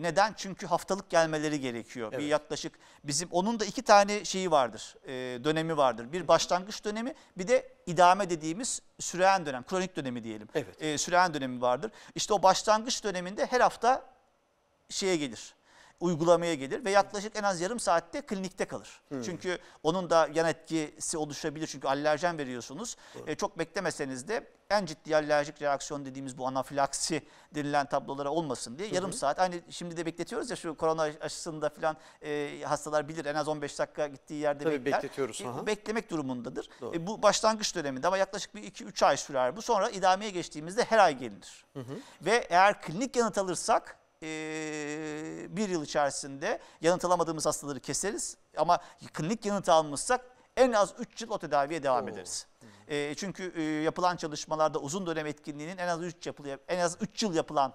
Speaker 2: neden? Çünkü haftalık gelmeleri gerekiyor. Evet. Bir yaklaşık bizim onun da iki tane şeyi vardır, e, dönemi vardır. Bir başlangıç dönemi bir de idame dediğimiz süreyen dönem, kronik dönemi diyelim. Evet. E, süreyen dönemi vardır. İşte o başlangıç döneminde her hafta şeye gelir uygulamaya gelir ve yaklaşık en az yarım saatte klinikte kalır. Hmm. Çünkü onun da yan etkisi oluşabilir. Çünkü alerjen veriyorsunuz. Doğru. E, çok beklemeseniz de en ciddi alerjik reaksiyon dediğimiz bu anafilaksi denilen tablolara olmasın diye yarım hı saat. Aynı şimdi de bekletiyoruz ya şu korona aşısında filan e, hastalar bilir en az 15 dakika gittiği yerde Tabii bekler. bekletiyoruz. E, beklemek durumundadır. E, bu başlangıç döneminde ama yaklaşık bir 2-3 ay sürer bu. Sonra idameye geçtiğimizde her ay gelinir. Hı Ve eğer klinik yanıt alırsak bir yıl içerisinde yanıtlamadığımız hastaları keseriz. Ama klinik yanıtı almışsak en az 3 yıl o tedaviye devam Oo. ederiz. çünkü yapılan çalışmalarda uzun dönem etkinliğinin en az 3 yapılı en az 3 yıl yapılan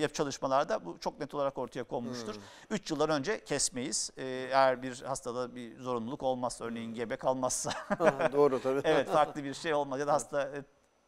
Speaker 2: yap çalışmalarda bu çok net olarak ortaya konmuştur. 3 hmm. yıldan önce kesmeyiz. eğer bir hastada bir zorunluluk olmazsa örneğin gebe kalmazsa. Doğru tabii. evet farklı bir şey olmaz ya da hasta e,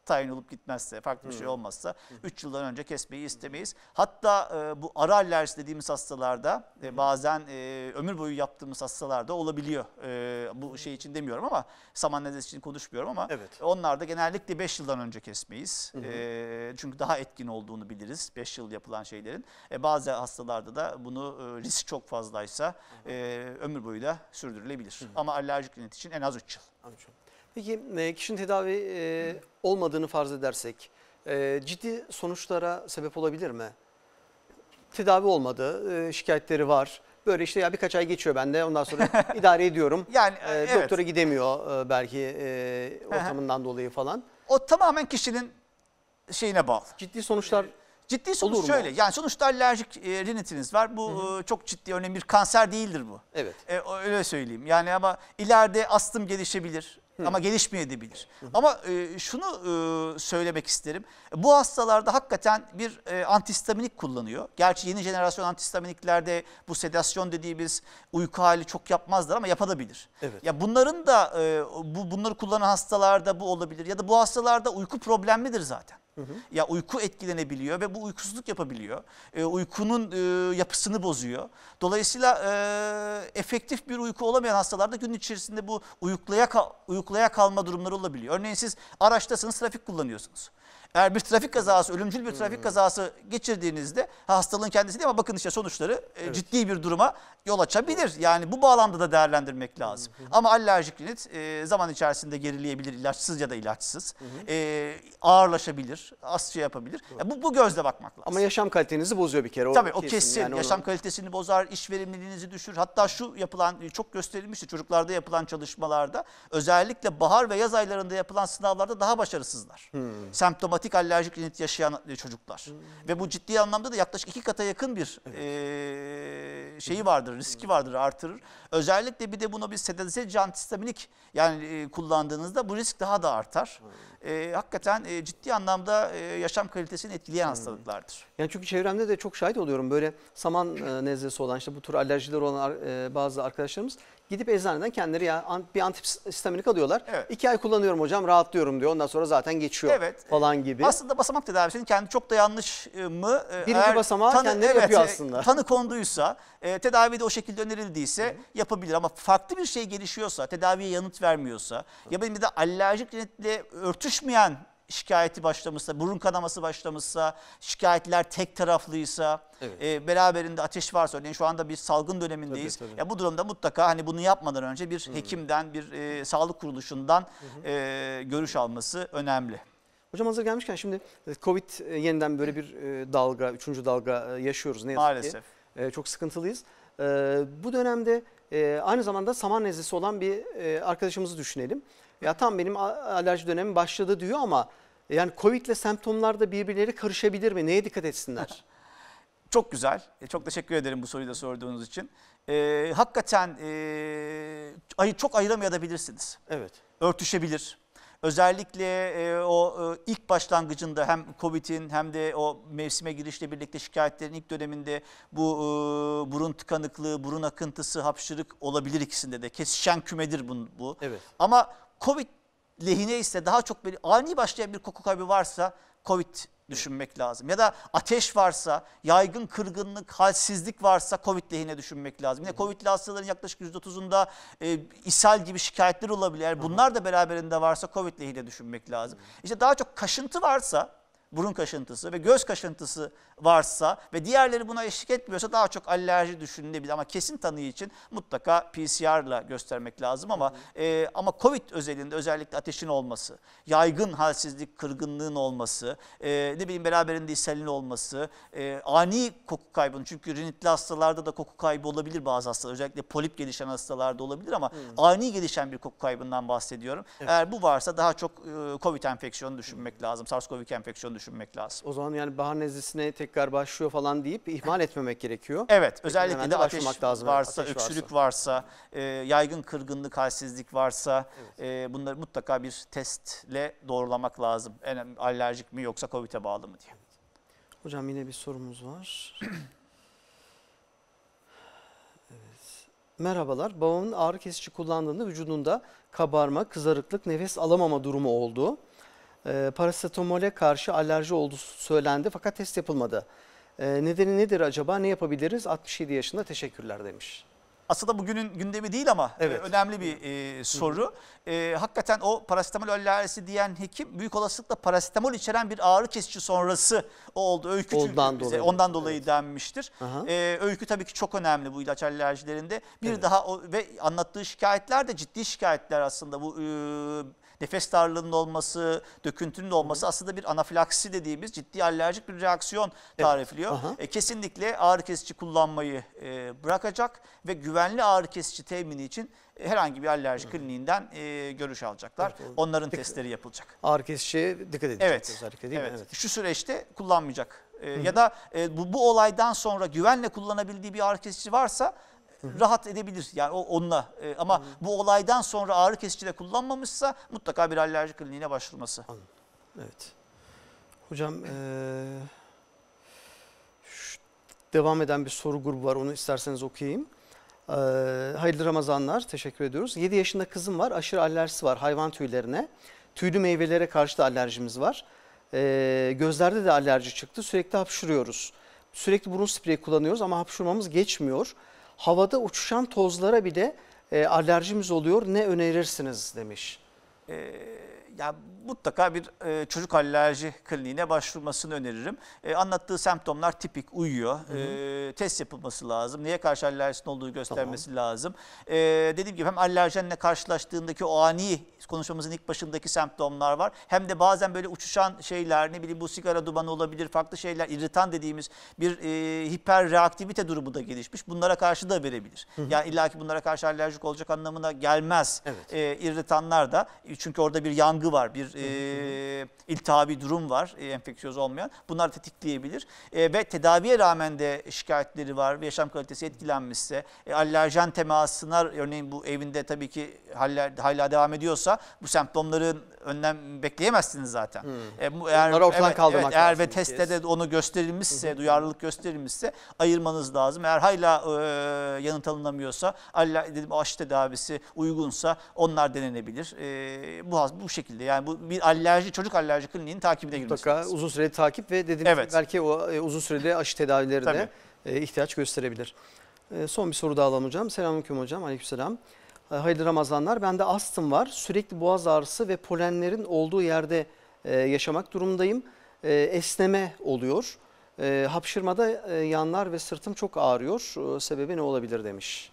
Speaker 2: tayin olup gitmezse, farklı bir şey olmazsa 3 yıldan önce kesmeyi istemeyiz. Hatta e, bu ara alerjisi dediğimiz hastalarda e, bazen e, ömür boyu yaptığımız hastalarda olabiliyor. E, bu şey için demiyorum ama saman nezlesi için konuşmuyorum ama evet. onlarda genellikle 5 yıldan önce kesmeyiz. E, çünkü daha etkin olduğunu biliriz 5 yıl yapılan şeylerin. E, bazı hastalarda da bunu e, risk çok fazlaysa e, ömür boyu da sürdürülebilir. Hı hı. Ama alerjik rinit için en az 3 yıl. 3 yıl.
Speaker 1: Peki e, kişinin tedavi e, olmadığını farz edersek e, ciddi sonuçlara sebep olabilir mi? Tedavi olmadı, e, şikayetleri var. Böyle işte ya birkaç ay geçiyor bende ondan sonra idare ediyorum. Yani e, e, evet. Doktora gidemiyor e, belki e, ortamından dolayı falan. O tamamen kişinin şeyine bağlı. Ciddi sonuçlar e, Ciddi sonuç Olur mu? şöyle. Yani sonuçta alerjik
Speaker 2: rinitiniz var. Bu Hı -hı. çok ciddi örneğin bir kanser değildir bu. Evet. E, öyle söyleyeyim. Yani ama ileride astım gelişebilir. Ama gelişmeyebilir. Ama e, şunu e, söylemek isterim. Bu hastalarda hakikaten bir e, antihistaminik kullanıyor. Gerçi yeni jenerasyon antistaminiklerde bu sedasyon dediğimiz uyku hali çok yapmazlar ama yapabilir. Evet. Ya bunların da e, bu bunları kullanan hastalarda bu olabilir ya da bu hastalarda uyku problemlidir zaten. Hı hı. Ya uyku etkilenebiliyor ve bu uykusuzluk yapabiliyor. E, uykunun e, yapısını bozuyor. Dolayısıyla e, efektif bir uyku olamayan hastalarda gün içerisinde bu uyuklaya, uyuklaya kalma durumları olabiliyor. Örneğin siz araçtasınız trafik kullanıyorsunuz. Eğer bir trafik kazası, ölümcül bir trafik hmm. kazası geçirdiğinizde hastalığın kendisi değil ama bakın işte sonuçları e, evet. ciddi bir duruma yol açabilir. Yani bu bağlamda da değerlendirmek lazım. Hmm. Ama alerjik rinit e, zaman içerisinde gerileyebilir ilaçsız ya da ilaçsız. Hmm. E, ağırlaşabilir, az şey yapabilir. Yani bu, bu gözle bakmak lazım. Ama yaşam kalitenizi bozuyor bir kere. O Tabii o kesin. Yani yaşam onu... kalitesini bozar, iş verimliliğinizi düşür. Hatta şu yapılan, çok gösterilmişti çocuklarda yapılan çalışmalarda özellikle bahar ve yaz aylarında yapılan sınavlarda daha başarısızlar. Hmm. Semptomatik astigmatik alerjik rinit yaşayan e, çocuklar. Hmm. Ve bu ciddi anlamda da yaklaşık iki kata yakın bir evet. e, şeyi vardır, riski vardır, artırır. Özellikle bir de buna bir sedalize antistaminik yani e, kullandığınızda bu risk daha da artar. Hmm. E, hakikaten e, ciddi anlamda e, yaşam kalitesini etkileyen hmm. hastalıklardır.
Speaker 1: Yani çünkü çevremde de çok şahit oluyorum böyle saman e, nezlesi olan işte bu tür alerjiler olan e, bazı arkadaşlarımız Gidip eczaneden kendileri ya bir antihistaminik alıyorlar. Evet. İki ay kullanıyorum hocam rahatlıyorum diyor. Ondan sonra zaten geçiyor evet. falan gibi. Aslında
Speaker 2: basamak tedavisinin kendi çok da yanlış e, mı? E, bir iki basamağı tanı, kendileri evet, yapıyor e, aslında. Tanı konduysa, e, tedavi de o şekilde önerildiyse Hı. yapabilir. Ama farklı bir şey gelişiyorsa, tedaviye yanıt vermiyorsa Hı. ya benim de alerjik genetikle örtüşmeyen şikayeti başlamışsa, burun kanaması başlamışsa, şikayetler tek taraflıysa, evet. e, beraberinde ateş varsa örneğin şu anda bir salgın dönemindeyiz. Tabii, tabii. Ya bu durumda mutlaka hani bunu yapmadan önce bir Hı-hı. hekimden, bir e, sağlık kuruluşundan e, görüş alması önemli. Hocam
Speaker 1: hazır gelmişken şimdi e, Covid e, yeniden böyle bir e, dalga, üçüncü dalga yaşıyoruz ne yazık Maalesef. ki. Maalesef. Çok sıkıntılıyız. Bu dönemde aynı zamanda saman nezlesi olan bir arkadaşımızı düşünelim. Ya tam benim alerji dönemi başladı diyor ama yani Covid ile semptomlar da birbirleri karışabilir mi? Neye dikkat etsinler? Çok güzel.
Speaker 2: E, çok teşekkür ederim bu soruyu da sorduğunuz için. Ee, hakikaten e, çok ayıramayabilirsiniz. Evet. Örtüşebilir. Özellikle e, o e, ilk başlangıcında hem COVID'in hem de o mevsime girişle birlikte şikayetlerin ilk döneminde bu e, burun tıkanıklığı, burun akıntısı, hapşırık olabilir ikisinde de. Kesişen kümedir bu. bu. Evet. Ama Covid lehine ise daha çok böyle ani başlayan bir koku kaybı varsa Covid düşünmek lazım. Ya da ateş varsa, yaygın kırgınlık, halsizlik varsa Covid lehine düşünmek lazım. Yine Covid'li hastalarının yaklaşık %30'unda e, ishal gibi şikayetler olabilir. bunlar da beraberinde varsa Covid lehine düşünmek lazım. İşte daha çok kaşıntı varsa burun kaşıntısı ve göz kaşıntısı varsa ve diğerleri buna eşlik etmiyorsa daha çok alerji düşünülebilir. Ama kesin tanıyı için mutlaka PCR'la göstermek lazım ama e, ama COVID özelinde özellikle ateşin olması, yaygın halsizlik, kırgınlığın olması, e, ne bileyim beraberinde ishalin olması, e, ani koku kaybının çünkü rinitli hastalarda da koku kaybı olabilir bazı hastalar özellikle polip gelişen hastalarda olabilir ama hmm. ani gelişen bir koku kaybından bahsediyorum. Evet. Eğer bu varsa daha çok e, COVID enfeksiyonu düşünmek hmm. lazım, SARS-CoV-2 enfeksiyonu düşünmek düşünmek lazım.
Speaker 1: O zaman yani bahar nezlesine tekrar başlıyor falan deyip ihmal etmemek
Speaker 2: gerekiyor. Evet özellikle de ateş lazım, varsa, ateş öksürük varsa, e, yaygın kırgınlık, halsizlik varsa evet. e, bunları mutlaka bir testle doğrulamak lazım. En, alerjik mi yoksa COVID'e bağlı mı diye.
Speaker 1: Hocam yine bir sorumuz var. Merhabalar. Babamın ağrı kesici kullandığında vücudunda kabarma, kızarıklık, nefes alamama durumu oldu e, parasetamole karşı alerji olduğu söylendi fakat test yapılmadı. E, nedeni nedir acaba ne yapabiliriz? 67 yaşında teşekkürler demiş aslında bugünün gündemi değil ama e, evet. önemli bir
Speaker 2: e, soru. E, hakikaten o parasetamol alerjisi diyen hekim büyük olasılıkla parasetamol içeren bir ağrı kesici sonrası o oldu. Öykü ondan bize, dolayı, ondan dolayı evet. denmiştir. E, öykü tabii ki çok önemli bu ilaç alerjilerinde. Bir evet. daha o, ve anlattığı şikayetler de ciddi şikayetler aslında bu e, nefes darlığının olması, döküntünün olması aslında bir anafilaksi dediğimiz ciddi alerjik bir reaksiyon tarifliyor. Evet. E, kesinlikle ağrı kesici kullanmayı e, bırakacak ve güvenli ağrı kesici temini için e, herhangi bir alerji kliniğinden e, görüş alacaklar. Evet, Onların Peki, testleri yapılacak.
Speaker 1: Ağrı kesiciye dikkat edecek evet,
Speaker 2: özellikle değil evet. mi? Evet. Şu süreçte kullanmayacak. E, ya da e, bu, bu olaydan sonra güvenle kullanabildiği bir ağrı kesici varsa Hı-hı. rahat edebilir. Yani o onunla e, ama Hı-hı. bu olaydan sonra ağrı kesici de kullanmamışsa mutlaka bir alerji kliniğine başvurması. Anladım.
Speaker 1: Evet. Hocam e, şu, devam eden bir soru grubu var onu isterseniz okuyayım. E, hayırlı Ramazanlar teşekkür ediyoruz. 7 yaşında kızım var aşırı alerjisi var hayvan tüylerine. Tüylü meyvelere karşı da alerjimiz var. E, gözlerde de alerji çıktı sürekli hapşırıyoruz. Sürekli burun spreyi kullanıyoruz ama hapşurmamız geçmiyor havada uçuşan tozlara bir de e, alerjimiz oluyor ne önerirsiniz demiş. E, ya mutlaka bir e, çocuk
Speaker 2: alerji kliniğine başvurmasını öneririm. E, anlattığı semptomlar tipik uyuyor. E, test yapılması lazım. Neye karşı alerjisinin olduğu göstermesi tamam. lazım. E, dediğim gibi hem alerjenle karşılaştığındaki o ani konuşmamızın ilk başındaki semptomlar var. Hem de bazen böyle uçuşan şeyler ne bileyim bu sigara dumanı olabilir farklı şeyler irritan dediğimiz bir e, hiperreaktivite durumu da gelişmiş. Bunlara karşı da verebilir. Hı hı. Yani illaki bunlara karşı alerjik olacak anlamına gelmez. Evet. E, irritanlar da e, çünkü orada bir yangın algı var, bir e, iltihabi durum var e, enfeksiyöz olmayan. Bunlar tetikleyebilir. E, ve tedaviye rağmen de şikayetleri var ve yaşam kalitesi etkilenmişse, e, allerjen temasına örneğin bu evinde tabii ki hala, hala devam ediyorsa bu semptomların önlem bekleyemezsiniz zaten. Hmm. E, eğer, Onları ortadan evet, kaldırmak evet, Eğer ve testte de onu gösterilmişse, hı duyarlılık gösterilmişse ayırmanız lazım. Eğer hala e, yanıt alınamıyorsa, hala dedim aşı tedavisi uygunsa onlar denenebilir. E, bu bu şekilde yani bu bir alerji çocuk alerji kliniğinin takibine
Speaker 1: girmesi Mutlaka lazım. uzun süreli takip ve dediğim evet. gibi belki o e, uzun sürede aşı tedavilerine e, ihtiyaç gösterebilir. E, son bir soru daha alalım hocam. Selamünaleyküm hocam. Aleykümselam. Ee, hayırlı Ramazanlar. Bende astım var. Sürekli boğaz ağrısı ve polenlerin olduğu yerde e, yaşamak durumdayım. E, esneme oluyor. E, hapşırmada e, yanlar ve sırtım çok ağrıyor. sebebi ne olabilir demiş.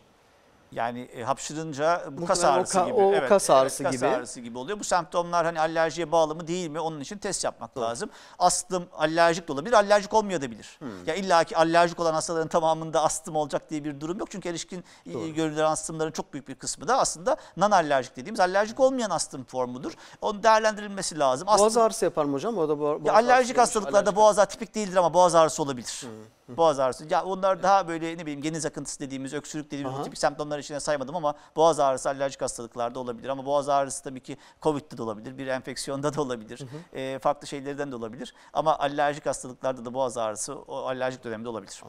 Speaker 1: Yani e, hapşırınca bu kas ağrısı o ka, gibi. O evet, kas ağrısı evet, kas gibi. ağrısı
Speaker 2: gibi oluyor. Bu semptomlar hani alerjiye bağlı mı değil mi onun için test yapmak Doğru. lazım. Astım alerjik de olabilir, alerjik olmayabilir. Hmm. Ya illaki alerjik olan hastaların tamamında astım olacak diye bir durum yok. Çünkü erişkin e, Doğru. görülen astımların çok büyük bir kısmı da aslında non alerjik dediğimiz alerjik olmayan astım formudur. Onun değerlendirilmesi lazım. Astım, boğaz ağrısı yapar mı hocam? O da boğaz ya alerjik hastalıklarda alerjik. boğaz ağrısı tipik değildir ama boğaz ağrısı olabilir. Hmm. boğaz ağrısı. Ya onlar daha böyle ne bileyim geniz akıntısı dediğimiz, öksürük dediğimiz tipik semptomlar içine saymadım ama boğaz ağrısı alerjik hastalıklarda olabilir. Ama boğaz ağrısı tabii ki COVID'de de olabilir, bir enfeksiyonda da olabilir, hı hı. E, farklı şeylerden de olabilir. Ama alerjik hastalıklarda da boğaz ağrısı o alerjik dönemde olabilir.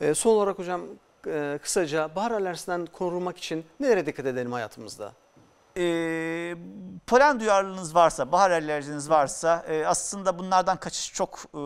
Speaker 2: E, son
Speaker 1: olarak hocam e, kısaca bahar alerjisinden korunmak için nelere dikkat edelim hayatımızda? e, polen duyarlılığınız varsa, bahar alerjiniz varsa e, aslında
Speaker 2: bunlardan kaçış çok e,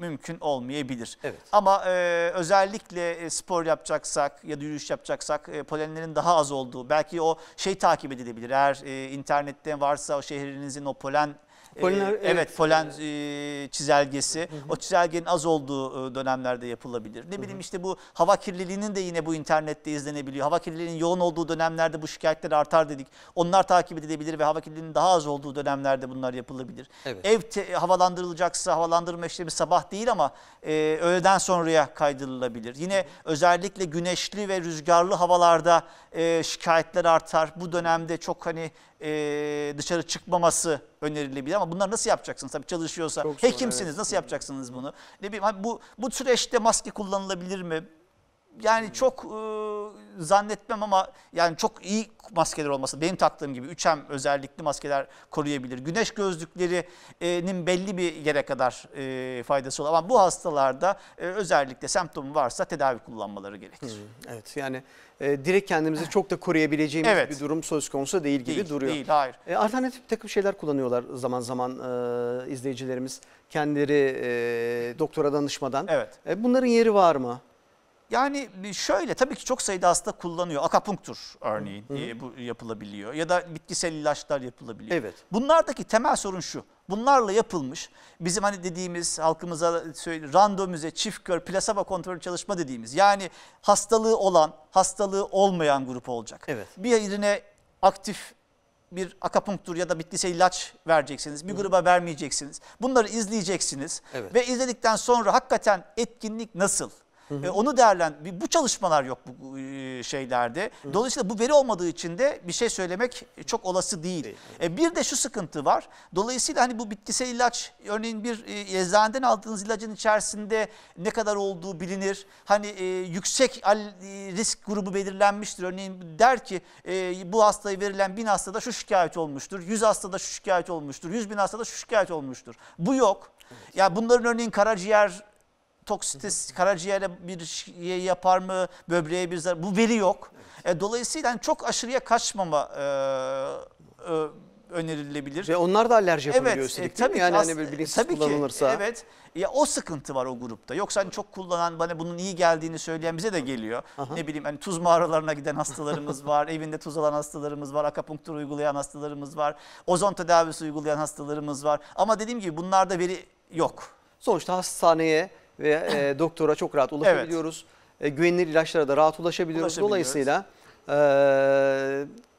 Speaker 2: mümkün olmayabilir. Evet. Ama e, özellikle e, spor yapacaksak ya da yürüyüş yapacaksak e, polenlerin daha az olduğu belki o şey takip edilebilir. Eğer e, internette varsa o şehrinizin o polen ee, Poliner, evet, evet polen e, çizelgesi. Hı hı. O çizelgenin az olduğu e, dönemlerde yapılabilir. Ne hı hı. bileyim işte bu hava kirliliğinin de yine bu internette izlenebiliyor. Hava kirliliğinin yoğun olduğu dönemlerde bu şikayetler artar dedik. Onlar takip edilebilir ve hava kirliliğinin daha az olduğu dönemlerde bunlar yapılabilir. Evet. Ev te, havalandırılacaksa havalandırma işlemi sabah değil ama e, öğleden sonraya kaydırılabilir. Yine hı hı. özellikle güneşli ve rüzgarlı havalarda e, şikayetler artar. Bu dönemde çok hani e, dışarı çıkmaması önerilebilir ama bunlar nasıl yapacaksınız? Tabii çalışıyorsa Çok zor, hekimsiniz evet. nasıl yapacaksınız bunu? Ne bileyim hani bu bu süreçte maske kullanılabilir mi? yani çok e, zannetmem ama yani çok iyi maskeler olması benim taktığım gibi 3M özellikli maskeler koruyabilir. Güneş gözlüklerinin belli bir yere kadar e, faydası olur ama bu hastalarda e, özellikle semptomu varsa tedavi kullanmaları gerekir. Hmm, evet yani
Speaker 1: e, direkt kendimizi çok da
Speaker 2: koruyabileceğimiz evet. bir
Speaker 1: durum söz konusu değil gibi değil, duruyor. Değil, hayır. E, alternatif takım şeyler kullanıyorlar zaman zaman e, izleyicilerimiz. Kendileri e, doktora danışmadan. Evet. E, bunların yeri var mı? Yani şöyle tabii ki çok sayıda hasta kullanıyor. Akapunktur
Speaker 2: örneğin hı hı. E, bu yapılabiliyor ya da bitkisel ilaçlar yapılabiliyor. Evet. Bunlardaki temel sorun şu. Bunlarla yapılmış bizim hani dediğimiz halkımıza randomize, çift kör, plasebo kontrolü çalışma dediğimiz yani hastalığı olan, hastalığı olmayan grup olacak. Evet. Bir yerine aktif bir akapunktur ya da bitkisel ilaç vereceksiniz. Bir gruba vermeyeceksiniz. Bunları izleyeceksiniz evet. ve izledikten sonra hakikaten etkinlik nasıl? Hı E, onu değerlen bu çalışmalar yok bu e, şeylerde. Hı Dolayısıyla bu veri olmadığı için de bir şey söylemek çok olası değil. değil. E, bir de şu sıkıntı var. Dolayısıyla hani bu bitkisel ilaç örneğin bir e, eczaneden aldığınız ilacın içerisinde ne kadar olduğu bilinir. Hani e, yüksek al, e, risk grubu belirlenmiştir. Örneğin der ki e, bu hastaya verilen bin hastada şu şikayet olmuştur. yüz hastada şu şikayet olmuştur. yüz bin hastada şu şikayet olmuştur. Bu yok. Evet. Ya bunların örneğin karaciğer toksitis karaciğere bir şey yapar mı, böbreğe bir zarar bu veri yok. E, dolayısıyla yani çok aşırıya kaçmama e, e, önerilebilir. Ve onlar da alerji yapabiliyor evet, üstelik e, tabii değil mi? Yani hani böyle bilinçsiz tabii kullanılırsa. Ki, evet. Ya o sıkıntı var o grupta. Yoksa hani çok kullanan bana bunun iyi geldiğini söyleyen bize de geliyor. Aha. Ne bileyim hani tuz mağaralarına giden hastalarımız var. evinde tuz alan hastalarımız var. akupunktur uygulayan hastalarımız var. Ozon tedavisi uygulayan hastalarımız var. Ama dediğim gibi bunlarda
Speaker 1: veri yok. Sonuçta hastaneye ve e, doktora çok rahat ulaşabiliyoruz. Evet. E, güvenilir ilaçlara da rahat ulaşabiliyoruz. Dolayısıyla e,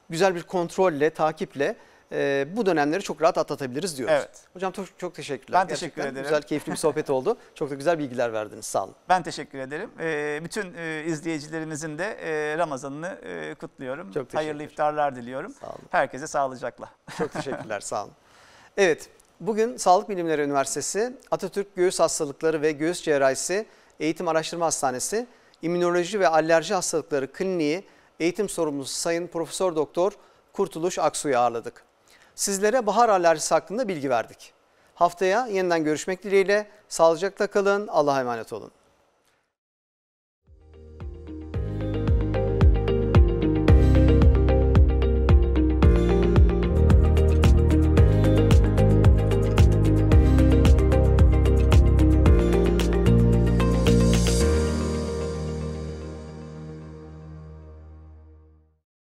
Speaker 1: güzel bir kontrolle, takiple e, bu dönemleri çok rahat atlatabiliriz diyoruz. Evet. Hocam çok, çok teşekkürler. Ben teşekkür Gerçekten ederim. Güzel, keyifli bir sohbet oldu. Çok da güzel bilgiler verdiniz. Sağ olun.
Speaker 2: Ben teşekkür ederim. E, bütün e, izleyicilerimizin de e, Ramazan'ını e, kutluyorum. Çok Hayırlı iftarlar diliyorum.
Speaker 1: Sağ olun. Herkese sağlıcakla. Çok teşekkürler. Sağ olun. Evet. Bugün Sağlık Bilimleri Üniversitesi, Atatürk Göğüs Hastalıkları ve Göğüs Cerrahisi Eğitim Araştırma Hastanesi, İmmünoloji ve Alerji Hastalıkları Kliniği Eğitim Sorumlusu Sayın Profesör Doktor Kurtuluş Aksu'yu ağırladık. Sizlere bahar alerjisi hakkında bilgi verdik. Haftaya yeniden görüşmek dileğiyle sağlıcakla kalın, Allah'a emanet olun.